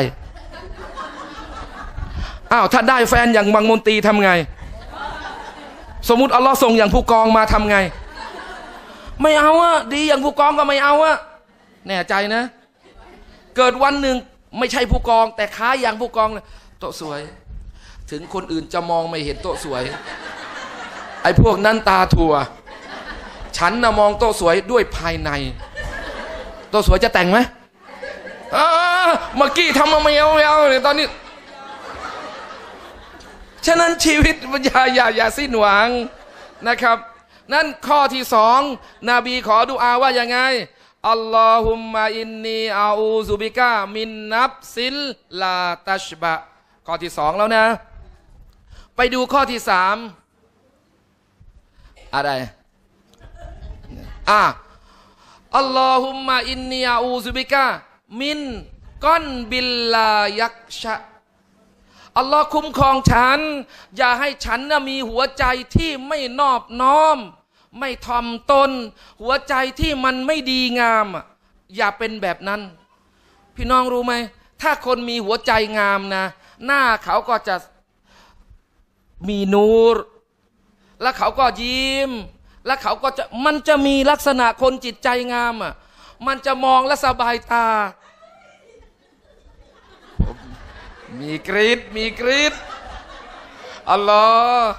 อ้าวถ้าได้แฟนอย่างบางมนตีทำไง สมมติอัลลอฮ์ส่งอย่างผู้กองมาทำไง ไม่เอาอะดีอย่างผู้กองก็ไม่เอาอะแน่ใจนะเกิดวันหนึ่งไม่ใช่ผู้กองแต่ค้าอย่างผู้กองโต๊ะสวย ถึงคนอื่นจะมองไม่เห็นโต๊ะสวย ไอ้พวกนั้นตาถั่ว ฉันนะมองโต๊ะสวยด้วยภายใน โต๊ะสวยจะแต่งไหมเมื่อกี้ทำมาไม่เอาไม่เอาตอนนี้ ฉะนั้นชีวิตอย่าอย่าอย่าสิ้นหวังนะครับ นั่นข้อที่สองนบีขอดูอาว่ายังไงอัลลอฮุมมาอินนีอาอูซุบิกามินนับซิลลาตัชบะข้อที่สองแล้วนะ ไปดูข้อที่สามอะไรอ่ะอัลลอฮุมมาอินนีอาอูซุบิกามินก้อนบิลลายักชะอัลลอฮ์คุ้มครองฉัน อย่าให้ฉันนะมีหัวใจที่ไม่นอบน้อมไม่ทอมตนหัวใจที่มันไม่ดีงาม อย่าเป็นแบบนั้น พี่น้องรู้ไหม ถ้าคนมีหัวใจงามนะ หน้าเขาก็จะมีนูร และเขาก็ยิ้ม และเขาก็จะ มันจะมีลักษณะคนจิตใจงามอ่ะมันจะมองและสบายตา มีกรีดมีกรีดอัลลอฮ์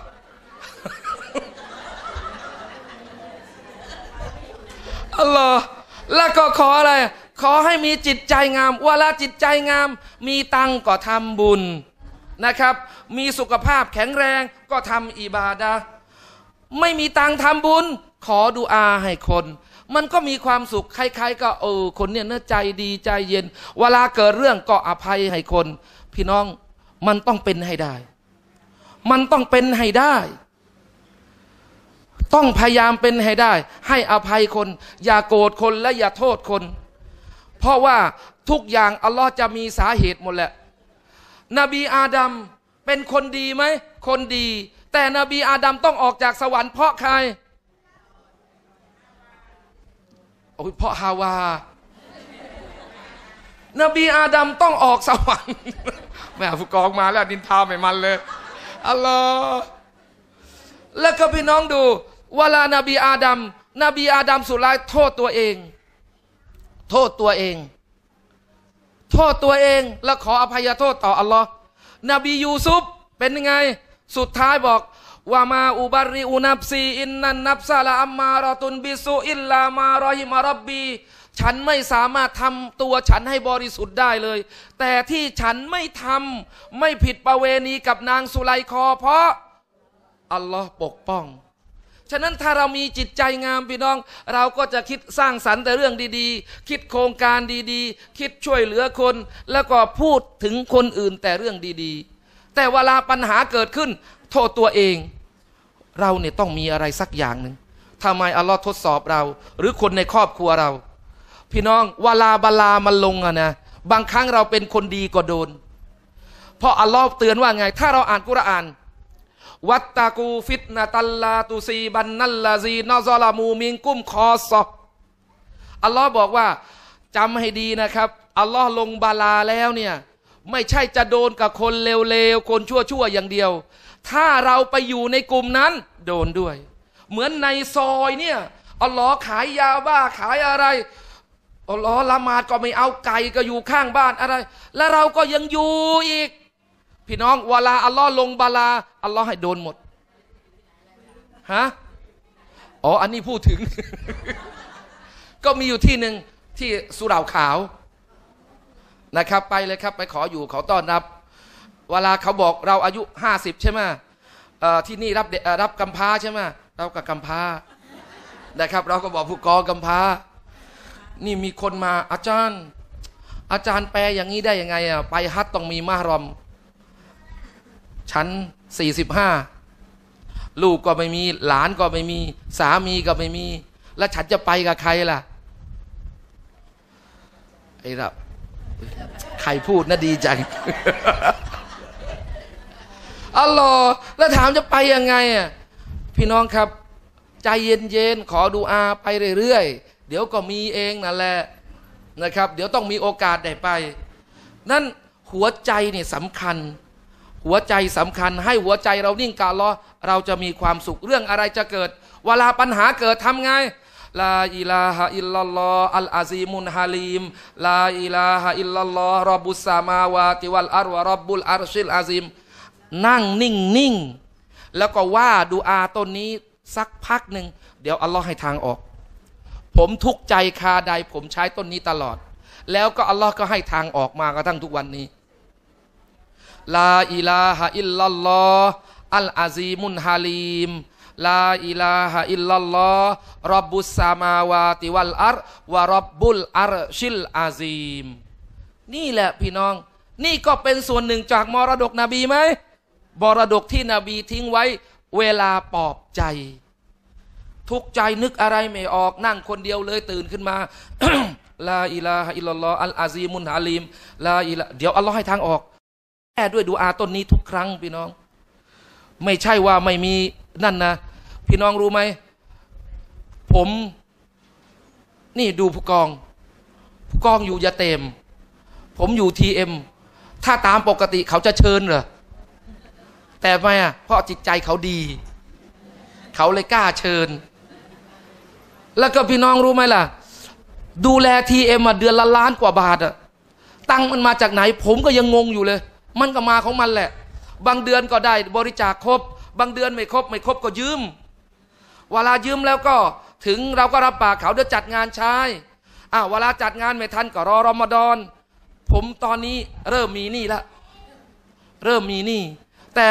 อัลลอฮ์แล้วก็ขออะไรขอให้มีจิตใจงามว่าละจิตใจงาม มีตังก็ทำบุญนะครับ มีสุขภาพแข็งแรงก็ทำอิบาดะไม่มีตังทำบุญ ขอดูอาให้คน มันก็มีความสุขคล้ายๆ ก็เออคนเนี่ยเนื้อใจดีใจเย็น เวลาเกิดเรื่องก็อภัยให้คน พี่น้องมันต้องเป็นให้ได้ มันต้องเป็นให้ได้ต้องพยายามเป็นให้ได้ ให้อภัยคน อย่าโกรธคนและอย่าโทษคน เพราะว่าทุกอย่างอัลลอฮ์จะมีสาเหตุหมดแหละนบีอาดัมเป็นคนดีไหม คนดี แต่นบีอาดัมต้องออกจากสวรรค์เพราะใคร้ยเพราะฮาวานบีอาดัมต้องออกสวรรค์ แม่ผู้กองมาแล้วดินทาไม่มันเลยอัลลอฮ์แล้วก็พี่น้องดูเวลานาบีอาดัม นบีอาดัมสุดท้ายโทษตัวเอง โทษตัวเอง โทษตัวเอง และขออภัยโทษต่ออัลลอฮ์นบียูซุฟเป็นยังไง สุดท้ายบอก ว่ามาอุบาริอุนับซีอินนันนับซาลาอัมมารอตุนบิสุอิลลามารอฮิมารบบี ฉันไม่สามารถทำตัวฉันให้บริสุทธิ์ได้เลย แต่ที่ฉันไม่ทำไม่ผิดประเวณีกับนางสุไลคอ เพราะอัลลอฮ์ปกป้องฉะนั้นถ้าเรามีจิตใจงามพี่น้อง เราก็จะคิดสร้างสรรค์แต่เรื่องดีๆ คิดโครงการดีๆ คิดช่วยเหลือคนแล้วก็พูดถึงคนอื่นแต่เรื่องดีๆ แต่เวลาปัญหาเกิดขึ้นโทษตัวเอง เราเนี่ยต้องมีอะไรสักอย่างหนึ่งทำไมอัลลอฮ์ทดสอบเรา หรือคนในครอบครัวเรา พี่น้องเวลาบลามันลงอะนะ บางครั้งเราเป็นคนดีก็โดน เพราะอัลลอฮ์เตือนว่าไง ถ้าเราอ่านกุรอานวัตตะกูฟิตนาตัลลาตูซีบันนัลลาซีนอซอลามูมิงกุ้มคอสออัลลอฮ์บอกว่าจำให้ดีนะครับอัลลอฮ์ลงบาลาแล้วเนี่ย ไม่ใช่จะโดนกับคนเลวๆ คนชั่วๆ อย่างเดียว ถ้าเราไปอยู่ในกลุ่มนั้น โดนด้วย เหมือนในซอยเนี่ยอัลลอฮ์ขายยาบ้าขายอะไรอัลลอฮ์ละหมาดก็ไม่เอาไก่ก็อยู่ข้างบ้านอะไร แล้วเราก็ยังอยู่อีกพี่น้อง เวลาอัลลอฮ์ลงบาลา อัลลอฮ์ให้โดนหมดฮะอ๋ออันนี้พูดถึง ก็มีอยู่ที่หนึ่งที่สุราขาว นะครับ ไปเลยครับ ไปขออยู่ขอต้อนรับ เวลาเขาบอกเราอายุห้าสิบใช่ไหมที่นี่รับรับกัมพาใช่ไหมเรากับกัมพานะครับ เราก็บอกผู้กองกัมพานี่มีคนมา อาจารย์ อาจารย์แปลอย่างนี้ได้ยังไงอ่ะไปฮัตต้องมีมารอมชั้น 45 ลูกก็ไม่มี หลานก็ไม่มี สามีก็ไม่มี แล้วฉันจะไปกับใครล่ะ ไอ้ละใครพูดนะดีใจอัลลอฮ์แล้วถามจะไปยังไงอ่ะ พี่น้องครับ ใจเย็นๆ ขอดูอาไปเรื่อยๆ เดี๋ยวก็มีเองนั่นแหละ นะครับ เดี๋ยวต้องมีโอกาสได้ไป นั่นหัวใจเนี่ยสำคัญหัวใจสำคัญ ให้หัวใจเรานิ่งกาลอเราจะมีความสุข เรื่องอะไรจะเกิด เวลาปัญหาเกิดทำไงลาอิลาฮะอิลลัลลอฮอัลอาซีมุนฮาลีมลาอิลาฮะอิลลัลลอฮรบบุสามาวาติวัลอารวะรบบุลอารชิลอาซีมนั่งนิ่งนิ่งแล้วก็ว่าดูอาต้นนี้สักพักหนึ่งเดี๋ยวอัลลอฮ์ให้ทางออก ผมทุกใจคาใดผมใช้ต้นนี้ตลอด แล้วก็อัลลอฮ์ก็ให้ทางออกมากระทั่งทุกวันนี้ลาอิลาฮะอิลลัลลอฮ์อัลอาซีมุนฮาลีมลาอิลาฮะอิลลัลลอฮ์รับบุสามาวาติวัลอารวะรับบุลอารชิลอาซีมนี่แหละพี่น้อง นี่ก็เป็นส่วนหนึ่งจากมรดกนบีไหมมรดกที่นบีทิ้งไว้ เวลาปลอบใจ ทุกใจนึกอะไรไม่ออก นั่งคนเดียวเลยตื่นขึ้นมาลาอิลาฮะอิลลัลลอฮ์อัลอาซีมุนฮาลีมลาอิลาเดี๋ยว อัลลอฮ์ให้ทางออกด้วยดูอาต้นนี้ทุกครั้งพี่น้อง ไม่ใช่ว่าไม่มีนั่นนะพี่น้องรู้ไหม ผม นี่ดูผู้กอง ผู้กองอยู่ยาเต็ม ผมอยู่ทีเอ็มถ้าตามปกติเขาจะเชิญเหรอแต่ไม่อะเพราะจิตใจเขาดี เขาเลยกล้าเชิญ แล้วก็พี่น้องรู้ไหมล่ะ ดูแลทีเอ็มเดือนละล้านกว่าบาทอะตังมันมาจากไหนผมก็ยังงงอยู่เลยมันก็มาของมันแหละ บางเดือนก็ได้บริจาคครบ บางเดือนไม่ครบไม่ครบก็ยืม เวลายืมแล้วก็ถึงเราก็รับปากเขาเดี๋ยวจัดงานใช้อ้าว เวลาจัดงานไม่ทันก็รอรอมฎอน ผมตอนนี้เริ่มมีหนี้ละ เริ่มมีหนี้แต่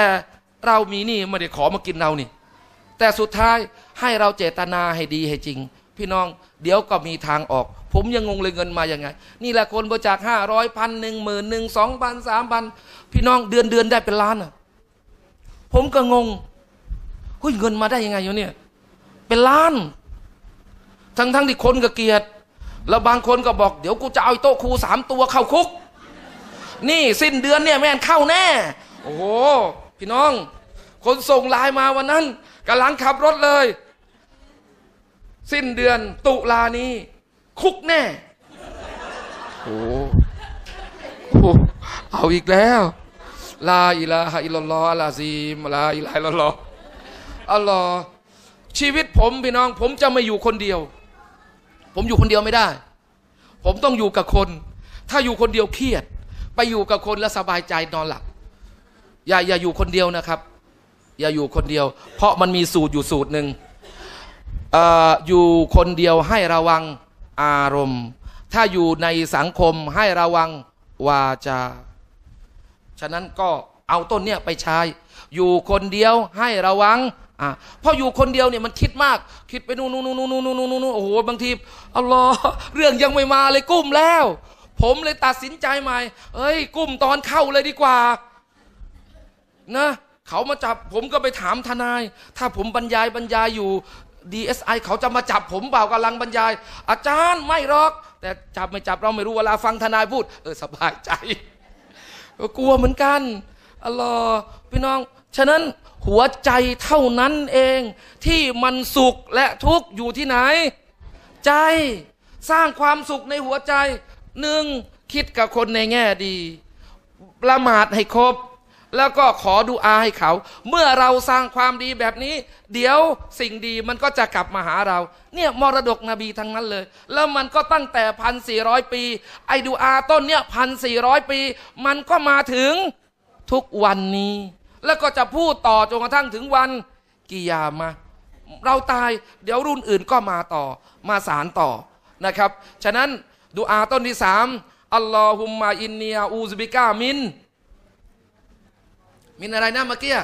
เรามีหนี้ไม่ได้ขอมากินเรานี่ แต่สุดท้ายให้เราเจตนาให้ดีให้จริง พี่น้องเดี๋ยวก็มีทางออกผมยังงงเลยเงินมาอย่างไงนี่แหละคนบริจาคห้าร้อยพันหนึ่งหมื่นหนึ่งสองพันสามพันพี่น้องเดือนเดือนได้เป็นล้านอ่ะ ผมก็งงเฮ้ยเงินมาได้ยังไงอยู่เนี่ยเป็นล้านทั้งทั้งที่คนก็เกียดแล้วบางคนก็บอกเดี๋ยวกูจะเอาโต๊ะครูสามตัวเข้าคุก นี่สิ้นเดือนเนี่ยแม่นเข้าแน่ โอ้โหพี่น้อง คนส่งไลน์มาวันนั้นกำลังขับรถเลย สิ้นเดือนตุลานี้คุกแน่โอ้โห เอาอีกแล้ว ลาอิลาฮะอิลลอฮ์ลาซีมลา อิลาฮิลลอฮ์อัลลอฮ์ชีวิตผมพี่น้อง ผมจะไม่อยู่คนเดียว ผมอยู่คนเดียวไม่ได้ ผมต้องอยู่กับคน ถ้าอยู่คนเดียวเครียด ไปอยู่กับคนแล้วสบายใจนอนหลับ อย่าอย่าอยู่คนเดียวนะครับ อย่าอยู่คนเดียว เพราะมันมีสูตรอยู่สูตรหนึ่งออยู่คนเดียวให้ระวังอารมณ์ถ้าอยู่ในสังคมให้ระวังวาจาฉะนั้นก็เอาต้นเนี่ยไปใช้ อยู่คนเดียวให้ระวังอ่ะพออยู่คนเดียวเนี่ยมันคิดมากคิดไปนู่นนู่นนู่นนู่นนู่นนู่นโอ้โหบางทีอัลลอฮ์เรื่องยังไม่มาเลยกุ้มแล้ว ผมเลยตัดสินใจใหม่ เอ้ย กุ้มตอนเข้าเลยดีกว่า นะ เขามาจับ ผมก็ไปถามทนาย ถ้าผมบรรยายบรรยายอยู่ DSI เขาจะมาจับผมเปล่ากำลังบรรยาย อาจารย์ไม่หรอก แต่จับไม่จับเราไม่รู้เวลาฟังทนายพูด เออ สบายใจกลัวเหมือนกันอัลลอฮ์พี่น้อง ฉะนั้นหัวใจเท่านั้นเอง ที่มันสุขและทุกข์อยู่ที่ไหน ใจสร้างความสุขในหัวใจหนึ่งคิดกับคนในแง่ดี ประมาทให้ครบแล้วก็ขอดูอาให้เขา เมื่อเราสร้างความดีแบบนี้ เดี๋ยวสิ่งดีมันก็จะกลับมาหาเรา เนี่ยมรดกนบีทั้งนั้นเลย แล้วมันก็ตั้งแต่พันสี่ร้อยปี ไอดูอาต้นเนี่ยพันสี่ร้อยปี มันก็มาถึงทุกวันนี้ แล้วก็จะพูดต่อจนกระทั่งถึงวันกิยามาเราตายเดี๋ยวรุ่นอื่นก็มาต่อ มาสารต่อนะครับ ฉะนั้นดูอาต้นที่สามอัลลอฮุมมา อินเนียอูซบิกามินมินอะไรนะเมื่อกี้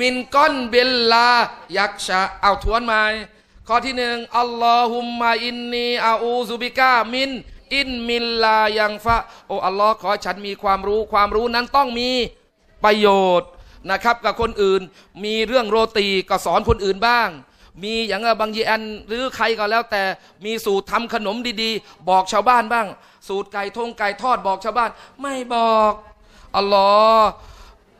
มินก้อนเบลลายักชะเอาทวนมาข้อที่หนึ่งอัลลอฮุมมาอินนีอาอูซูบิกามิน อินมินลายังฟะโออัลลอฮ์ขอฉันมีความรู้ความรู้นั้นต้องมีประโยชน์นะครับกับคนอื่น มีเรื่องโรตีก็สอนคนอื่นบ้าง มีอย่างบางยีแอนหรือใครก็แล้วแต่มีสูตรทำขนมดีๆ บอกชาวบ้านบ้าง สูตรไก่ทงไก่ทอดบอกชาวบ้าน ไม่บอกอัลลอฮ์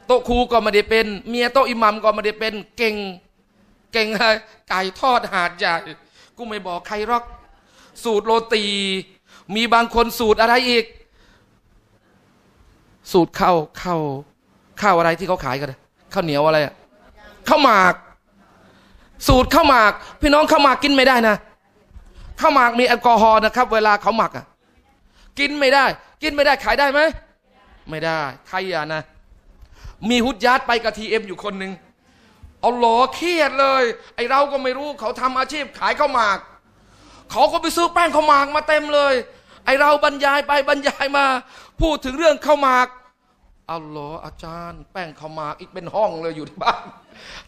โต๊ะครูก็ไม่ได้เป็น เมียโต๊ะอิหมัมก็ไม่ได้เป็นเก่ง เก่งะไไก่ทอดหาดใหญ่กูไม่บอกใครหรอก สูตรโรตี มีบางคนสูตรอะไรอีก สูตรข้าวข้าวข้าวอะไรที่เขาขายกันข้าวเหนียวอะไรอะข้าวหมากสูตรข้าวหมากพี่น้องข้าวหมากกินไม่ได้นะข้าวหมากมีแอลกอฮอล์นะครับ เวลาเขาหมักอะกินไม่ได้ กินไม่ได้ขายได้ไหม ไม่ได้ใครอย่านะมีฮุดยัดไปกับทีเอ็มอยู่คนหนึ่งเอาหลอเครียดเลย ไอเราก็ไม่รู้ เขาทำอาชีพขายข้าวหมาก เขาก็ไปซื้อแป้งข้าวหมากมาเต็มเลย ไอเราบรรยายไปบรรยายมา พูดถึงเรื่องข้าวหมาก เอาหลออาจารย์ แป้งข้าวหมากอีกเป็นห้องเลยอยู่ที่บ้าน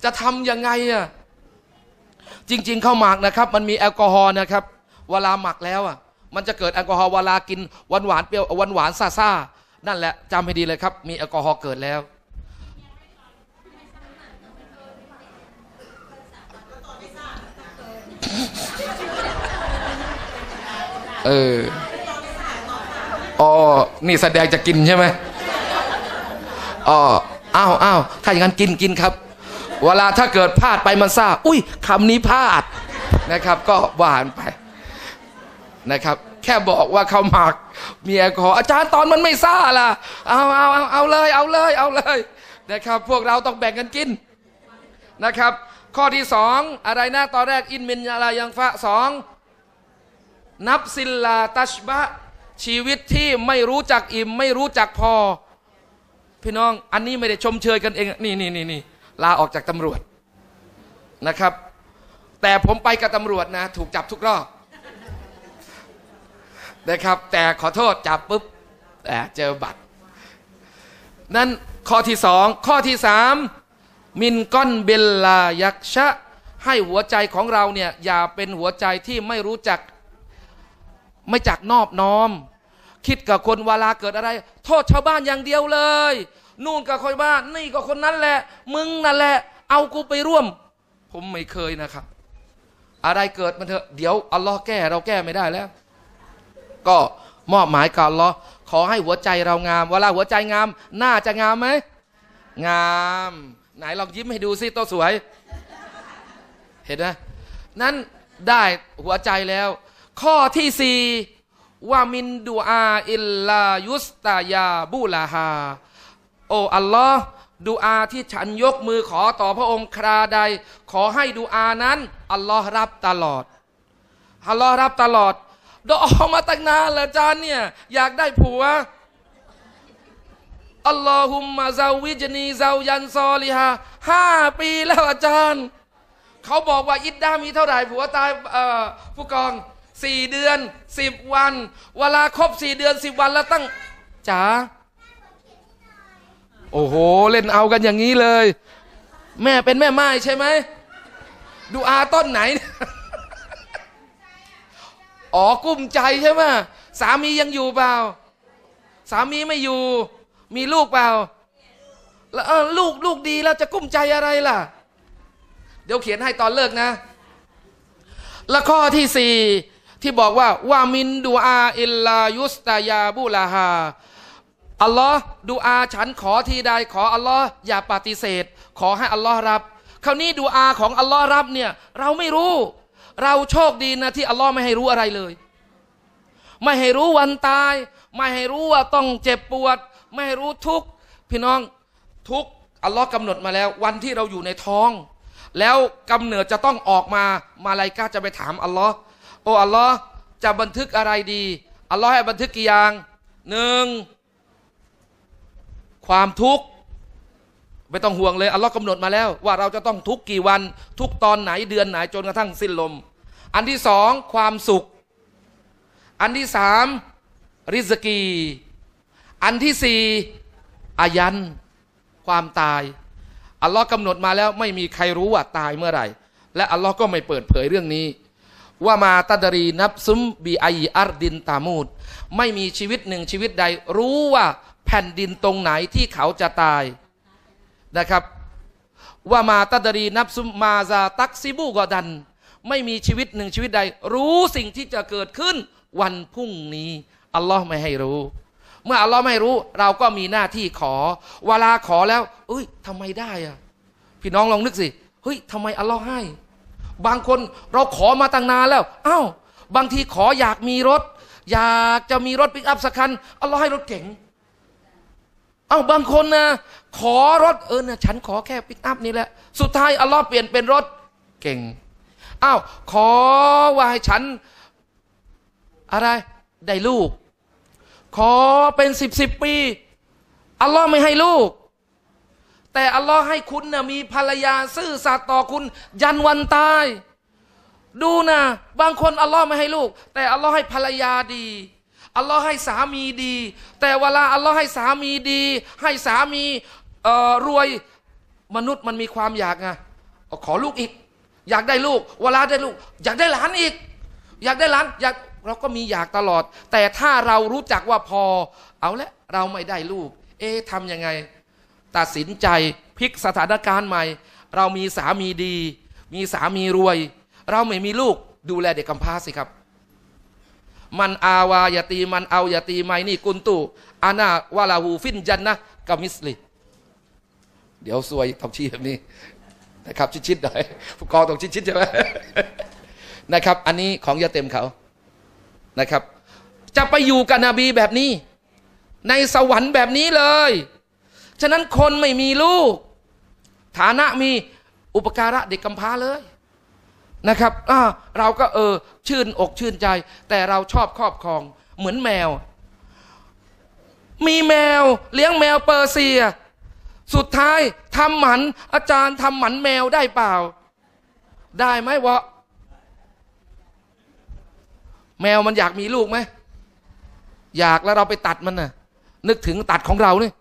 จะทํำยังไงอ่ะจริงๆข้าวหมากนะครับ มันมีแอลกอฮอล์นะครับ เวลาหมักแล้วอ่ะ มันจะเกิดแอลกอฮอล์เวลากินหวานหวานเปรี้ยวหวานหวานซาซานั่นแหละจำให้ดีเลยครับ มีแอลกอฮอล์เกิดแล้วเอออ๋อนี่แสดงจะกินใช่ไหมอ๋ออ้าวอ้าวถ้าอย่างนั้นกินกินครับ เวลาถ้าเกิดพลาดไปมันซาอุ้ยคำนี้พลาด นะครับ ก็หวานไป นะครับ แค่บอกว่าเขาหมัก มีแอลกอฮอล์อาจารย์ตอนมันไม่ซาล่ะ เอาเอาเอาเอาเลย เอาเลย เอาเลยนะครับ พวกเราต้องแบ่งกันกิน นะครับ ข้อที่สองอะไรนะตอนแรกอินมินยาลายังฟะสองนับสิลลา ตัชบะ ชีวิตที่ไม่รู้จักอิ่ม ไม่รู้จักพอ พี่น้องอันนี้ไม่ได้ชมเชยกันเองนี่นี่นี่นี่ลาออกจากตำรวจนะครับ แต่ผมไปกับตำรวจนะ ถูกจับทุกรอบนะครับ แต่ขอโทษจับปุ๊บแต่เจอบัตรนั่นข้อที่สองข้อที่สามมินก้อนเบลลายักชะ ให้หัวใจของเราเนี่ย อย่าเป็นหัวใจที่ไม่รู้จักไม่จักนอบน้อม คิดกับคนเวลาเกิดอะไรโทษชาวบ้านอย่างเดียวเลยนู่นกับคนบ้าน นี่กับคนนั้นแหละมึงนั่นแหละเอากูไปร่วม ผมไม่เคยนะครับ อะไรเกิดมันเถอะเดี๋ยวอัลลอฮ์แก้เราแก้ไม่ได้แล้ว ก็มอบหมายกับอัลลอฮ์ขอให้หัวใจเรางามเวลาหัวใจงามหน้าจะงามไหมงาม ไหนลองยิ้มให้ดูสิตัวสวย เห็นไหมนั้นได้หัวใจแล้วข้อ ที่สี่ว่ามินดูอาอิลลายุสตายาบูลาฮา โออัลลอฮ์ดูอาที่ฉันยกมือขอต่อพระองค์คราใด ขอให้ดูอานั้นอัลลอฮ์รับตลอดอัลลอฮ์รับตลอดดออกมาตั้งนานแล้วจานเนี่ยอยากได้ผัวอัลลอฮุมมาซาวิจนีซายันซอลิฮาห้าปี แล้วอาจารย์ เขาบอกว่าอิดดามีเท่าไหร่ผัวตายผู้กองสี่เดือนสิบวัน เวลาครบสี่เดือนสิบวันแล้วตั้งจ๋าโอ้โห เล่นเอากันอย่างนี้เลย แม่เป็นแม่ไม้ใช่ไหมดูอาต้นไหน อ๋อกุ้มใจใช่ไหมสามียังอยู่เปล่าสามีไม่อยู่ มีลูกเปล่าแล้วลูกลูกดี แล้วจะกุ้มใจอะไรล่ะ เดี๋ยวเขียนให้ตอนเลิกนะ และข้อที่สี่ที่บอกว่าว่ามินดูอา อิลลายุสตายาบุลาฮาอัลลอฮ์ดูอา ฉันขอทีใดขออัลลอฮ์อย่าปฏิเสธ ขอให้อัลลอฮ์รับคราวนี้ดูอาของอัลลอฮ์รับเนี่ย เราไม่รู้ เราโชคดีนะที่ อัลลอฮ์ไม่ให้รู้อะไรเลย ไม่ให้รู้วันตาย ไม่ให้รู้ว่าต้องเจ็บปวด ไม่ให้รู้ทุกพี่น้องทุกอัลลอฮ์กำหนดมาแล้ว วันที่เราอยู่ในท้อง แล้วกำเนิดจะต้องออกมา มาลายกาจะไปถามอัลลอฮ์โอ้อัลลอฮ์จะบันทึกอะไรดี อัลลอฮ์ให้บันทึกกี่อย่างหนึ่งความทุกข์ไม่ต้องห่วงเลยอัลลอฮ์กำหนดมาแล้วว่าเราจะต้องทุกข์กี่วันทุกตอนไหนเดือนไหนจนกระทั่งสิ้นลม อันที่สองความสุข อันที่สามริสกี อันที่สี่อายัน ความตายอัลลอฮ์กำหนดมาแล้วไม่มีใครรู้ว่าตายเมื่อไหร่และอัลลอฮ์ก็ไม่เปิดเผยเรื่องนี้ว่ามาตัดรีนับซุมบีไออาร์ดินตามูด ไม่มีชีวิตหนึ่งชีวิตใด รู้ว่าแผ่นดินตรงไหนที่เขาจะตาย นะครับ ว่ามาตัดรีนับซุมมาซาตักซิบูกอดัน ไม่มีชีวิตหนึ่งชีวิตใด รู้สิ่งที่จะเกิดขึ้นวันพรุ่งนี้อัลลอฮ์ไม่ให้รู้ เมื่ออัลลอฮ์ไม่รู้ เราก็มีหน้าที่ขอเวลาขอแล้วเอ้ยทำไมได้อะพี่น้องลองนึกสิเฮ้ยทำไมอัลลอฮ์ให้บางคนเราขอมาตั้งนานแล้ว เอา้า บางทีขออยากมีรถ อยากจะมีรถปิกอัพสักคันอาลลอ์ให้รถเก๋งเอา้า บางคนนะขอรถเออนะฉันขอแค่ปิกอัพนี่แหละ สุดท้ายอาลลอ์เปลี่ยนเป็นรถเก่ง เอา้า ขอว่าให้ฉัน อะไรได้ลูก ขอเป็นสิบสิบปีอัลลอฮ์ไม่ให้ลูกแต่อัลลอฮ์ให้คุณนะมีภรรยาซื่อสัตย์ต่อคุณ ยันวันตายดูนะ บางคนอัลลอฮ์ไม่ให้ลูก แต่อัลลอฮ์ให้ภรรยาดีอัลลอฮ์ให้สามีดี แต่เวลาอัลลอฮ์ให้สามีดี ให้สามีรวยมนุษย์มันมีความอยากไงขอลูกอีกอยากได้ลูกเวลาได้ลูก อยากได้หลานอีก อยากได้หลานอยากเราก็มีอยากตลอด แต่ถ้าเรารู้จักว่าพอ เอาละเราไม่ได้ลูก เอ๊ะทำยังไงตัดสินใจพลิกสถานการณ์ใหม่ เรามีสามีดี มีสามีรวย เราไม่มีลูก ดูแลเด็กกำพร้าสิครับ มันอาวายตีมันเอายาตีไมนี่ กุนตุอานาวาลาหูฟินจันนะกามิสลีเดี๋ยวสวยทำชี้แบบนี้ นะครับชิดๆหน่อยผู้กองต้องชิดๆใช่ไหมนะครับ อันนี้ของยาเต็มเขานะครับ จะไปอยู่กับนบีแบบนี้ ในสวรรค์แบบนี้เลยฉะนั้นคนไม่มีลูก ฐานะมีอุปการะเด็กกำพร้าเลยนะครับ เราก็เออ ชื่นอกชื่นใจ แต่เราชอบครอบครองเหมือนแมว มีแมวเลี้ยงแมวเปอร์เซีย สุดท้ายทำหมัน อาจารย์ทำหมันแมวได้เปล่า ได้ไหมวะ แมวมันอยากมีลูกไหม อยากแล้วเราไปตัดมันนะ่ะนึกถึงตัดของเราเนี่ย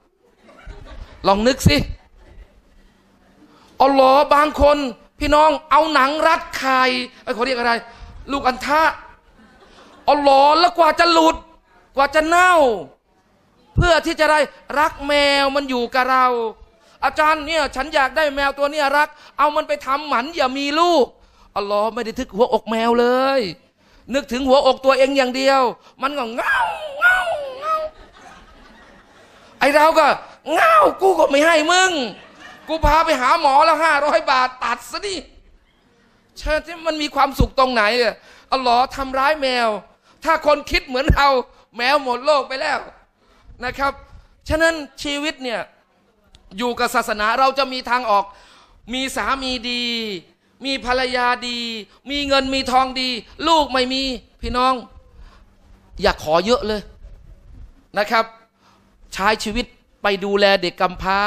ลองนึกสิเอาหลอบางคน พี่น้องเอาหนังรัดไข่ไอ้เขาเรียกอะไร ลูกอันทะเอาหลอแล้วกว่าจะหลุด กว่าจะเน่า เพื่อที่จะได้รักแมวมันอยู่กับเรา อาจารย์เนี่ยฉันอยากได้แมวตัวนี้รัก เอามันไปทำหมันอย่ามีลูกอัลลอไม่ได้ทึกหัวอกแมวเลย นึกถึงหัวอกตัวเองอย่างเดียว มันก็เงาเงาเงาไอ้เราก็เง้ากูก็ไม่ให้มึง กูพาไปหาหมอแล้วห้าร้อยบาท ตัดซะดิเชิญที่ มันมีความสุขตรงไหนอ่ะอาหลอทำร้ายแมว ถ้าคนคิดเหมือนเราแมวหมดโลกไปแล้วนะครับ ฉะนั้นชีวิตเนี่ย อยู่กับศาสนาเราจะมีทางออก มีสามีดี มีภรรยาดี มีเงินมีทองดี ลูกไม่มีพี่น้อง อย่าขอเยอะเลยนะครับใช้ชีวิตไปดูแลเด็กกำพร้า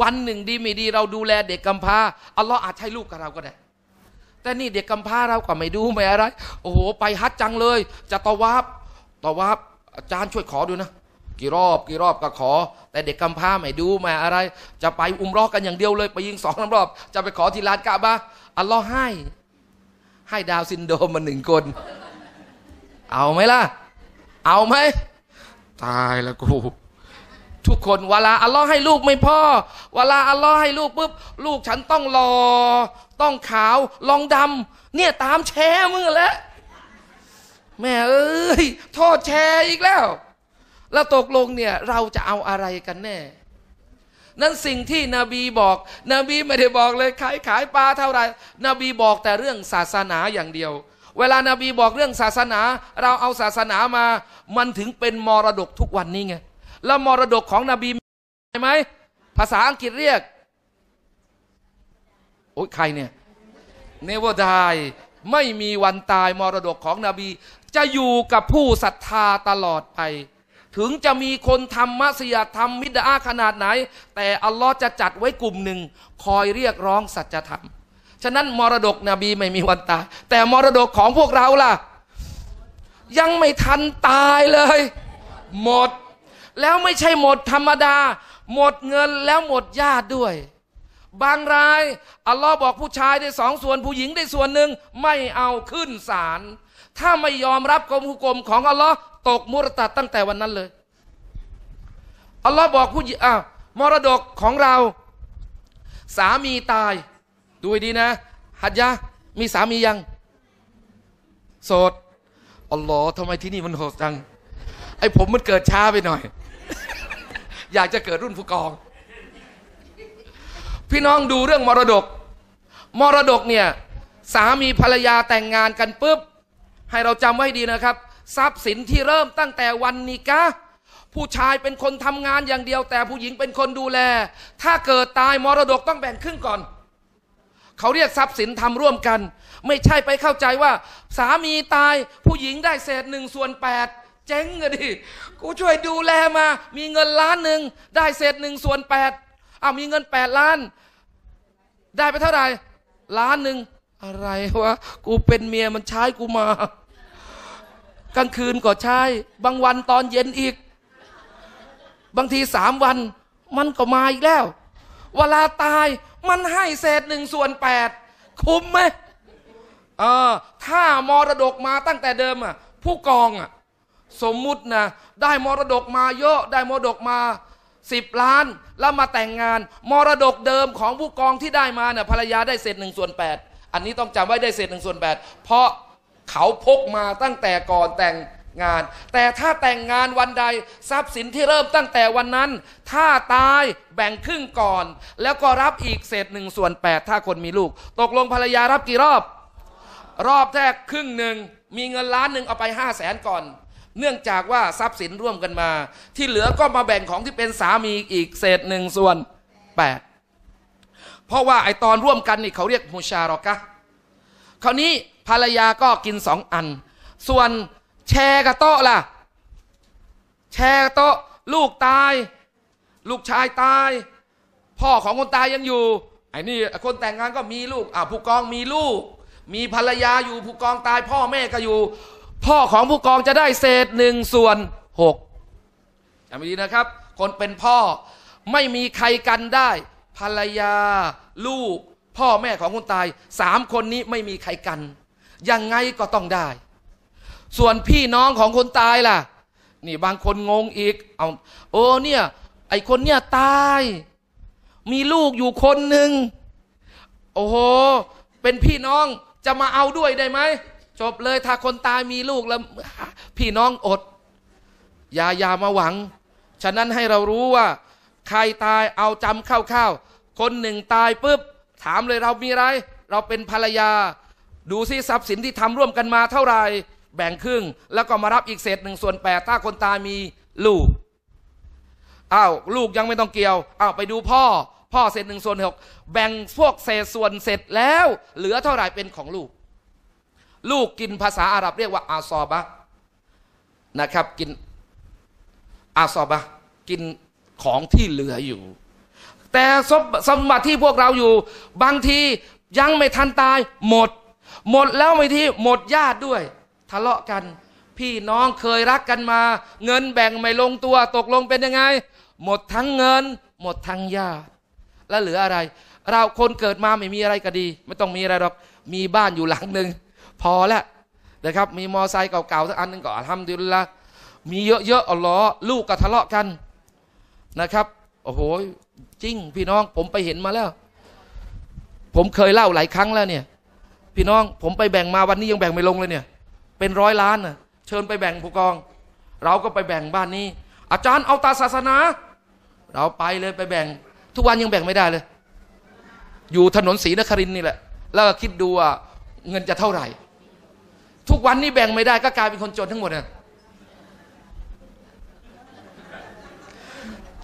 วันหนึ่ง ดี ไม่ดี เราดูแลเด็กกำพร้าอัลลอฮ์อาจให้ลูกกับเราก็ได้แต่นี่เด็กกำพร้าเราก็ไม่ดูไม่อะไรโอ้โหไปฮัดจังเลย จะตวาบตวาบอาจารย์ช่วยขอดูนะ กี่รอบกี่รอบก็ขอ แต่เด็กกำพร้าไม่ดูไม่อะไร จะไปอุ้มรอกกันอย่างเดียวเลย ไปยิงสองรอบ จะไปขอที่ลานกะบะอัลลอฮ์ให้ ให้ดาวซินโดมมาหนึ่งคน เอาไหมล่ะ เอาไหมตายแล้วกูทุกคนเวลาอัลลอฮ์ให้ลูกไม่พ่อ เวลาอัลลอฮ์ให้ลูกปุ๊บ ลูกฉันต้องรอต้องขาวลองดำ เนี่ยตามแชร์มึงแล้วแม่เอ้ยโทษแชร์อีกแล้ว แล้วตกลงเนี่ยเราจะเอาอะไรกันแน่ นั่นสิ่งที่นบีบอกนบีไม่ได้บอกเลยขายขายปลาเท่าไรนบีบอกแต่เรื่องศาสนาอย่างเดียว เวลานาบีบอกเรื่องศาสนา เราเอาศาสนามา มันถึงเป็นมรดกทุกวันนี้ไงแล้วมรดกของนบีใช่ไหม ภาษาอังกฤษเรียกโอ้ยใครเนี่ยเนวดายไม่มีวันตาย มรดกของนบี จะอยู่กับผู้ศรัทธาตลอดไป ถึงจะมีคนทำมัสยิดทำมิดอาขนาดไหน แต่อัลลอฮ์จะจัดไว้กลุ่มหนึ่ง คอยเรียกร้องสัจธรรม ฉะนั้นมรดกนบีไม่มีวันตาย แต่มรดกของพวกเราล่ะ ยังไม่ทันตายเลยหมดแล้วไม่ใช่หมดธรรมดา หมดเงินแล้วหมดญาติด้วย บางรายอัลลอฮ์บอกผู้ชายได้สองส่วนผู้หญิงได้ส่วนหนึ่งไม่เอาขึ้นศาลถ้าไม่ยอมรับกรมหุกรม ของอัลลอฮ์ตกมุรตัดตั้งแต่วันนั้นเลยอัลลอฮ์บอกผู้หญิงอ้าวมรดกของเรา สามีตายดูดีนะฮัดยะมีสามียังโสดอัลลอฮ์ทำไมที่นี่มันโหดจังไอผมมันเกิดช้าไปหน่อยอยากจะเกิดรุ่นผู้กอง พี่น้องดูเรื่องมรดก มรดกเนี่ย สามีภรรยาแต่งงานกันปุ๊บ ให้เราจำไว้ดีนะครับ ทรัพย์สินที่เริ่มตั้งแต่วันนิกะ ผู้ชายเป็นคนทำงานอย่างเดียว แต่ผู้หญิงเป็นคนดูแล ถ้าเกิดตายมรดกต้องแบ่งครึ่งก่อน เขาเรียกทรัพย์สินทำร่วมกัน ไม่ใช่ไปเข้าใจว่า สามีตายผู้หญิงได้เศษหนึ่งส่วนแปดเจ๊งอะดิ กูช่วยดูแลมา มีเงินล้านหนึ่ง ได้เศษหนึ่งส่วนแปดอ้าวมีเงินแปดล้าน ได้ไปเท่าไหร่ ล้านหนึ่ง อะไรวะ กูเป็นเมียมันใช้กูมา กลางคืนก็ใช้ บางวันตอนเย็นอีก บางทีสามวัน มันก็มาอีกแล้ว เวลาตาย มันให้เศษหนึ่งส่วนแปด คุ้มไหมอ่าถ้ามรดกมาตั้งแต่เดิมอ่ะ ผู้กองอ่ะสมมุตินะ ได้มรดกมาเยอะ ได้มรดกมาสิบล้านแล้วมาแต่งงาน มรดกเดิมของผู้กองที่ได้มาเนี่ยภรรยาได้เศษหนึ่งส่วนแปดอันนี้ต้องจำไว้ได้เศษหนึ่งส่วนแปดเพราะเขาพกมาตั้งแต่ก่อนแต่งงาน แต่ถ้าแต่งงานวันใดทรัพย์สินที่เริ่มตั้งแต่วันนั้น ถ้าตายแบ่งครึ่งก่อน แล้วก็รับอีกเศษหนึ่งส่วนแปดถ้าคนมีลูก ตกลงภรรยารับกี่รอบ รอบแรกครึ่งหนึ่งมีเงินล้านหนึ่งเอาไปห้าแสนก่อนเนื่องจากว่า ทรัพย์สินร่วมกันมา ที่เหลือก็มาแบ่งของที่เป็นสามีอีกเศษหนึ่งส่วนแปดเพราะว่าไอตอนร่วมกันนี่เขาเรียกมูชาหรอกะคราวนี้ภรรยาก็กินสองอัน ส่วนแชร์กระโตะล่ะแชร์กระโตะลูกตาย ลูกชายตาย พ่อของคนตายยังอยู่ไอ้นี่คนแต่งงานก็มีลูกอ่าผู้กองมีลูก มีภรรยาอยู่ผู้กองตายพ่อแม่ก็อยู่พ่อของผู้กองจะได้เศษหนึ่งส่วนหกจำไว้ดีนะครับ คนเป็นพ่อไม่มีใครกันได้ ภรรยาลูก พ่อแม่ของคนตายสามคนนี้ไม่มีใครกัน ยังไงก็ต้องได้ ส่วนพี่น้องของคนตายล่ะ นี่บางคนงงอีกเอา โอ้เนี่ยไอคนเนี่ยตาย มีลูกอยู่คนหนึ่ง โอ้โห เป็นพี่น้องจะมาเอาด้วยได้ไหมจบเลยถ้าคนตายมีลูกแล้วพี่น้องอดอย่าอย่ามาหวัง ฉะนั้นให้เรารู้ว่า ใครตายเอาจำเข้าๆคนหนึ่งตายปุ๊บ ถามเลยเรามีอะไร เราเป็นภรรยา ดูซิทรัพย์สินที่ทำร่วมกันมาเท่าไหร่แบ่งครึ่ง แล้วก็มารับอีกเศษหนึ่งส่วนแปดถ้าคนตายมีลูกอ้าวลูกยังไม่ต้องเกี่ยวอ้าวไปดูพ่อ พ่อเศษหนึ่งส่วนหกแบ่งพวกเศษส่วนเสร็จแล้ว เหลือเท่าไหร่เป็นของลูกลูกกินภาษาอาหรับเรียกว่าอาซอบะนะครับ กินอาซอบะกินของที่เหลืออยู่ แต่สมบัติที่พวกเราอยู่ บางทียังไม่ทันตายหมด หมดแล้วไม่ที่หมดญาติด้วย ทะเลาะกัน พี่น้องเคยรักกันมา เงินแบ่งไม่ลงตัวตกลงเป็นยังไง หมดทั้งเงิน หมดทั้งญาติ แล้วเหลืออะไร เราคนเกิดมาไม่มีอะไรก็ดี ไม่ต้องมีอะไรหรอกมีบ้านอยู่หลังหนึ่งพอแล้วนะครับ มีมอไซค์เก่าๆสักอันนึงก็ทำดีละมีเยอะๆอัล้อลูกก็ทะเลาะกันนะครับโอ้โหจริง พี่น้องผมไปเห็นมาแล้ว ผมเคยเล่าหลายครั้งแล้วเนี่ย พี่น้องผมไปแบ่งมาวันนี้ยังแบ่งไม่ลงเลยเนี่ย เป็นร้อยล้านะเชิญไปแบ่งผู้กอง เราก็ไปแบ่งบ้านนี้ อาจารย์เอาตาศาสนา เราไปเลยไปแบ่ง ทุกวันยังแบ่งไม่ได้เลย อยู่ถนนศรีนครินนี่แหละ แล้วคิดดูว่าเงินจะเท่าไหร่ทุกวันนี้แบ่งไม่ได้ก็กลายเป็นคนจนทั้งหมดนะ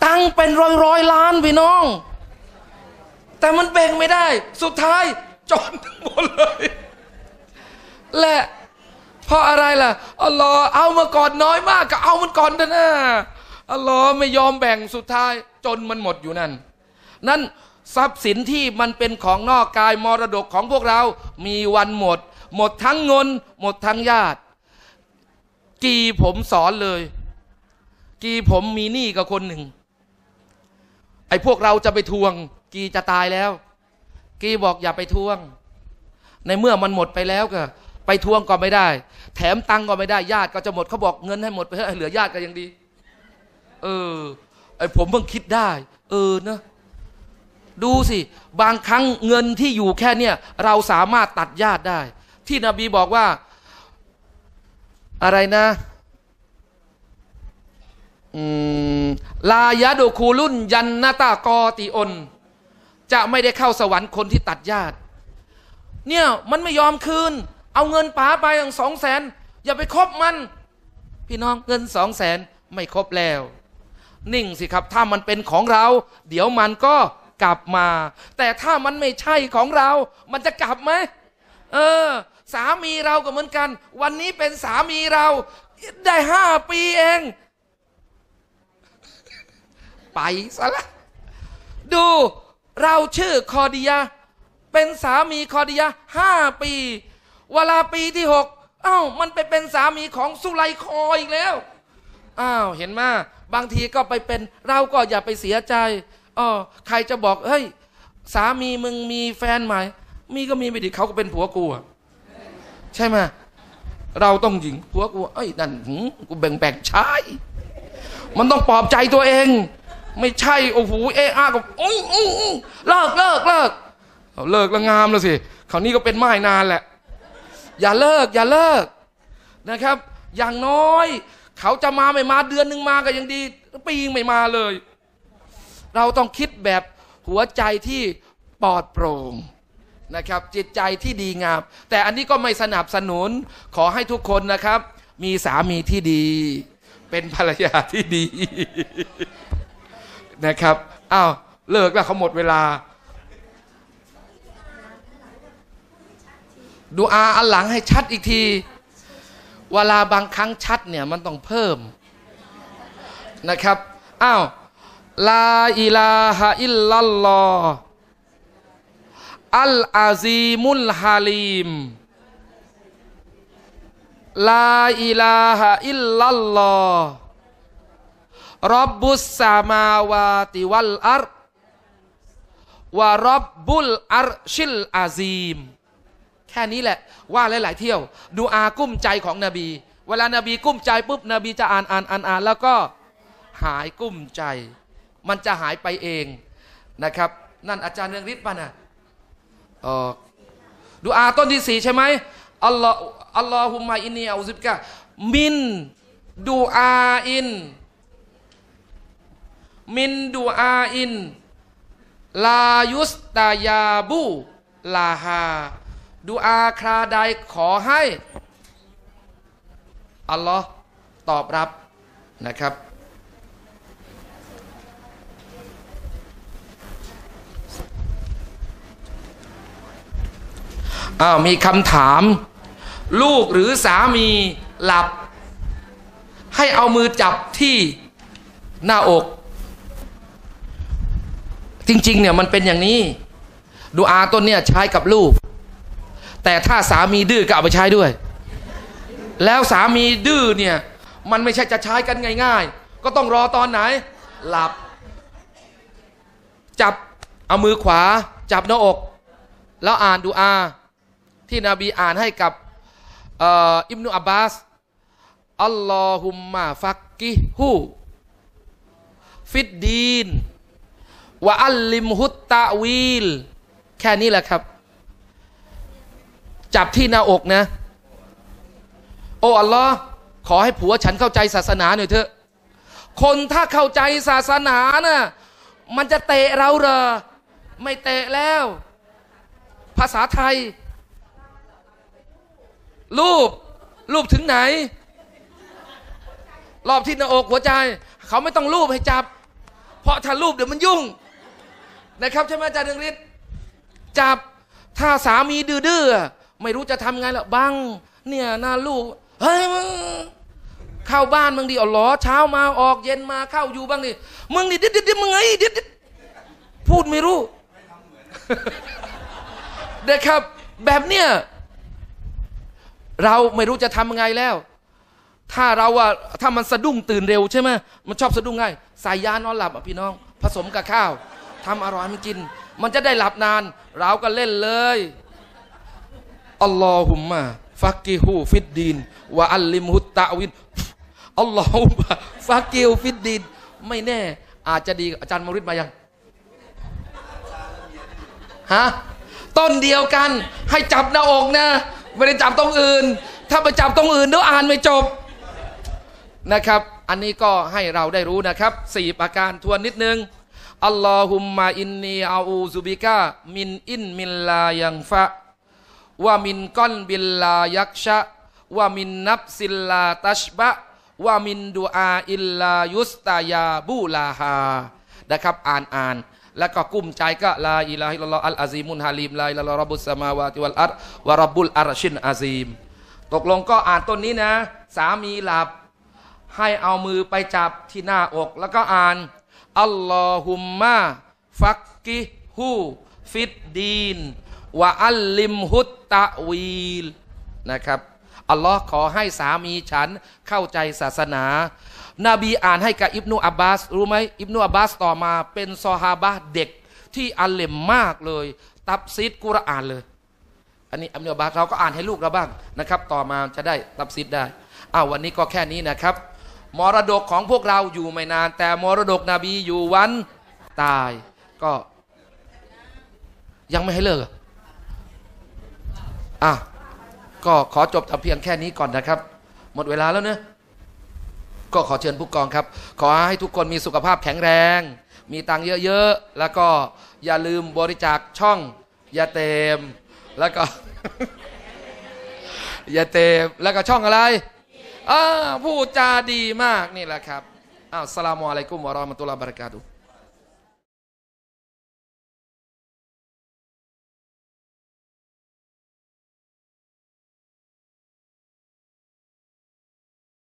ตังเป็นร้อยร้อยล้านพี่น้อง แต่มันแบ่งไม่ได้ สุดท้ายจนทั้งหมดเลย และ เพราะอะไรล่ะอัลลอฮ์เอามาก่อนน้อยมาก ก็เอามันก่อนเถอะนะอัลลอฮ์ไม่ยอมแบ่งสุดท้าย จนมันหมดอยู่นั่น นั่นทรัพย์สินที่มันเป็นของนอก กายมรดกของพวกเรา มีวันหมดหมดทั้งเงินหมดทั้งญาติ กีผมสอนเลย กีผมมีหนี้กับคนหนึ่งไอ้พวกเราจะไปทวง กีจะตายแล้ว กีบอกอย่าไปทวง ในเมื่อมันหมดไปแล้วก็ ไปทวงก็ไม่ได้ แถมตังก็ไม่ได้ญาติก็จะหมดเขาบอกเงินให้หมดไปเหลือญาติก็ยังดี เออ ไอ้ผมเพิ่งคิดได้ เออนะดูสิบางครั้งเงินที่อยู่แค่เนี้ยเราสามารถตัดญาติได้ที่นบีบอกว่า อะไรนะลายะดูคูลุนยันนาตากอติอนจะไม่ได้เข้าสวรรค์คนที่ตัดญาติ เนี่ยมันไม่ยอมคืน เอาเงินป๋าไปอย่างสองแสน อย่าไปคบมัน พี่น้องเงินสองแสนไม่ครบแล้ว นิ่งสิครับ ถ้ามันเป็นของเรา เดี๋ยวมันก็กลับมา แต่ถ้ามันไม่ใช่ของเรา มันจะกลับไหมเออ สามีเราก็เหมือนกัน วันนี้เป็นสามีเรา ได้ห้าปีเอง ไปซะละ ดูเราชื่อคอดียาเป็นสามีคอดียาห้าปี เวลาปีที่หกอา้าวมันไปเป็นสามีของสุไลคออีกแล้วอ้าวเห็นมาบางทีก็ไปเป็น เราก็อย่าไปเสียใจอ๋อใครจะบอกเฮ้ย สามีมึงมีแฟนใหม่มีก็มีไปดิเขาก็เป็นผัวกูอะใช่ไหมเราต้องหญิงผัวกูไอ้นั่นหืกูแบ่งแบ่งชายมันต้องปลอบใจตัวเอง ไม่ใช่ โอ้โหเออากับอุ้งอุ้งเลิกเลิกเลิกเลิกละงามแล้วสิคราวนี้ก็เป็นไม้นานแหละ อย่าเลิก อย่าเลิกนะครับ อย่างน้อย เขาจะมาไม่มาเดือนหนึ่งมาก็ยังดี ปีไม่มาเลย เราต้องคิดแบบหัวใจที่ปลอดโปร่งนะครับจิตใจที่ดีงามแต่อันนี้ก็ไม่สนับสนุน ขอให้ทุกคนนะครับ มีสามีที่ดี เป็นภรรยาที่ดีนะครับอ้าวเลิกแล้วเขาหมดเวลาดูอาอันหลังให้ชัดอีกที เวลาบางครั้งชัดเนี่ยมันต้องเพิ่มนะครับอ้าวลาอิลาฮะอิลลัลลอฮอัลอาซีมุลฮาลีมลาอิลาฮะอิลลัลลอรับบุสสามาวาติวัลอาร์วารับบุลอาร์ชิลอาซีมแค่นี้แหละ ว่า หลาย ๆเที่ยว ดูอากุ้มใจของนบี เวลานาบีกุ้มใจปุ๊บนบีจะอ่านอ่านอ่านอ่านแล้วก็หายกุ้มใจ มันจะหายไปเอง นะครับ นั่นอาจารย์เรืองฤทธิ์ป่ะนะออกดูอาต้นที่สี่ใช่ไหม อัลลอฮ์อัลลอฮุมะอินนีอูซิบกะ มินดูอาอิน มินดูอาอิน ลายุสตายาบูลาฮาดูอาคราใดขอให้ อัลลอฮ์ตอบรับนะครับอามีคำถามลูกหรือสามีหลับ ให้เอามือจับที่หน้าอก จริงๆเนี่ยมันเป็นอย่างนี้ ดูอาต้นเนี่ยใช้ กับลูก แต่ถ้าสามีดื้อก็เอาไปใช้ด้วย แล้วสามีดื้อเนี่ยมันไม่ใช่จะ ใช้ กันง่าย ๆ ก็ต้องรอตอนไหน หลับ จับ เอามือขวาจับหน้าอก แล้วอ่านดูอาที่นบีอ่านให้กับอิมนุอับบาส อัลลอฮุมมาฟักกิฮูฟิดดีน วะอัลลิมฮุตตะวีล แค่นี้แหละครับ จับที่หน้าอกนะ โอ้อัลลอฮ์ขอให้ผัวฉันเข้าใจศาสนาหน่อยเถอะ คนถ้าเข้าใจศาสนานะ่ะมันจะเตะเราเหรอ ไม่เตะแล้ว ภาษาไทยรูปรูปถึงไหน รอบที่หน้าอกหัวใจ เขาไม่ต้องรูปให้จับ เพราะถ้ารูปเดี๋ยวมันยุ่ง นะครับใช่ไหมอาจารย์ดรงฤทธิ์จับถ้าสามีดื้อๆไม่รู้จะทำไงละบังเนี่ยนาลูก เฮ้ยมึงเข้าบ้านมึงดีอ๋อหรอเช้ามาออกเย็นมาเข้าอยู่บ้างดิมึงนี่ดิดดิดมึงไงดิดดิดพูดไม่รู้นะครับ แบบเนี้ยเราไม่รู้จะทำยังไงแล้ว ถ้าเราว่าถ้ามันสะดุ้งตื่นเร็วใช่ไหม มันชอบสะดุ้งง่ายใส่ยานอนหลับอ่ะพี่น้อง ผสมกับข้าว ทำอร่อยมันกิน มันจะได้หลับนาน เราก็เล่นเลย อัลลอฮุมะฟักกิฮูฟิดดีนวะอัลลิมฮุตตะวิน อัลลอฮุมะฟักกิฮูฟิดดีน ไม่แน่ อาจจะดีอาจารย์มริดมายังฮะ ต้นเดียวกัน ให้จับหน้าอกนะไม่ได้จับตรงอื่น ถ้าไปจับตรงอื่นเดี๋ยวอ่านไม่จบ นะครับ อันนี้ก็ให้เราได้รู้นะครับสี่ประการทวนนิดนึง อัลลอฮุมมาอินนีอาอูซุบิกะมินอินมินลายังฟะว่ามินก้อนบิลลายักชะว่ามินนับสิลลาตัชบะว่ามินดูอาอิลลายุสตายาบูลาฮานะครับ อ่านอ่านแล้วก็กุ้มใจก็ ลาอิลาฮิลลอฮอัลอาซีมุนฮาลิมลาอิลลอรับบุสมาวาติวัลอัรวะรับบุลอารชินอาซีม ตกลงก็อ่านต้นนี้นะ สามีหลับให้เอามือไปจับที่หน้าอก แล้วก็อ่านอัลลอฮุมมาฟักกิฮูฟิดดีนวะอัลลิมฮุตตะวีลนะครับ อัลลอฮ์ขอให้สามีฉันเข้าใจศาสนานบีอ่านให้กับอิบนุอับบาส รู้ไหมอิบนุอับบาส ต่อมาเป็นซอฮาบะเด็ก ที่อัลเลมมากเลย ตับซีดกุรอานเลย อันนี้อับดุลบาสเราก็อ่านให้ลูกเราบ้างนะครับ ต่อมาจะได้ตับซีดได้อ้าววันนี้ก็แค่นี้นะครับมรดกของพวกเราอยู่ไม่นาน แต่มรดกนบีอยู่วัน ตายก็ ยังไม่ให้เลิกอ่ะก็ขอจบแต่เพียงแค่นี้ก่อนนะครับ หมดเวลาแล้วเนะก็ขอเชิญผู้กองครับ ขอให้ทุกคนมีสุขภาพแข็งแรง มีตังเยอะๆ แล้วก็อย่าลืมบริจาคช่องอย่าเต็มแล้วก็อย่าเต็มแล้วก็ช่องอะไร อ้าผู้จาดีมากนี่แหละครับอ้าวสลามอะลัยกุมวะรอมะตุลาบาริกาดุ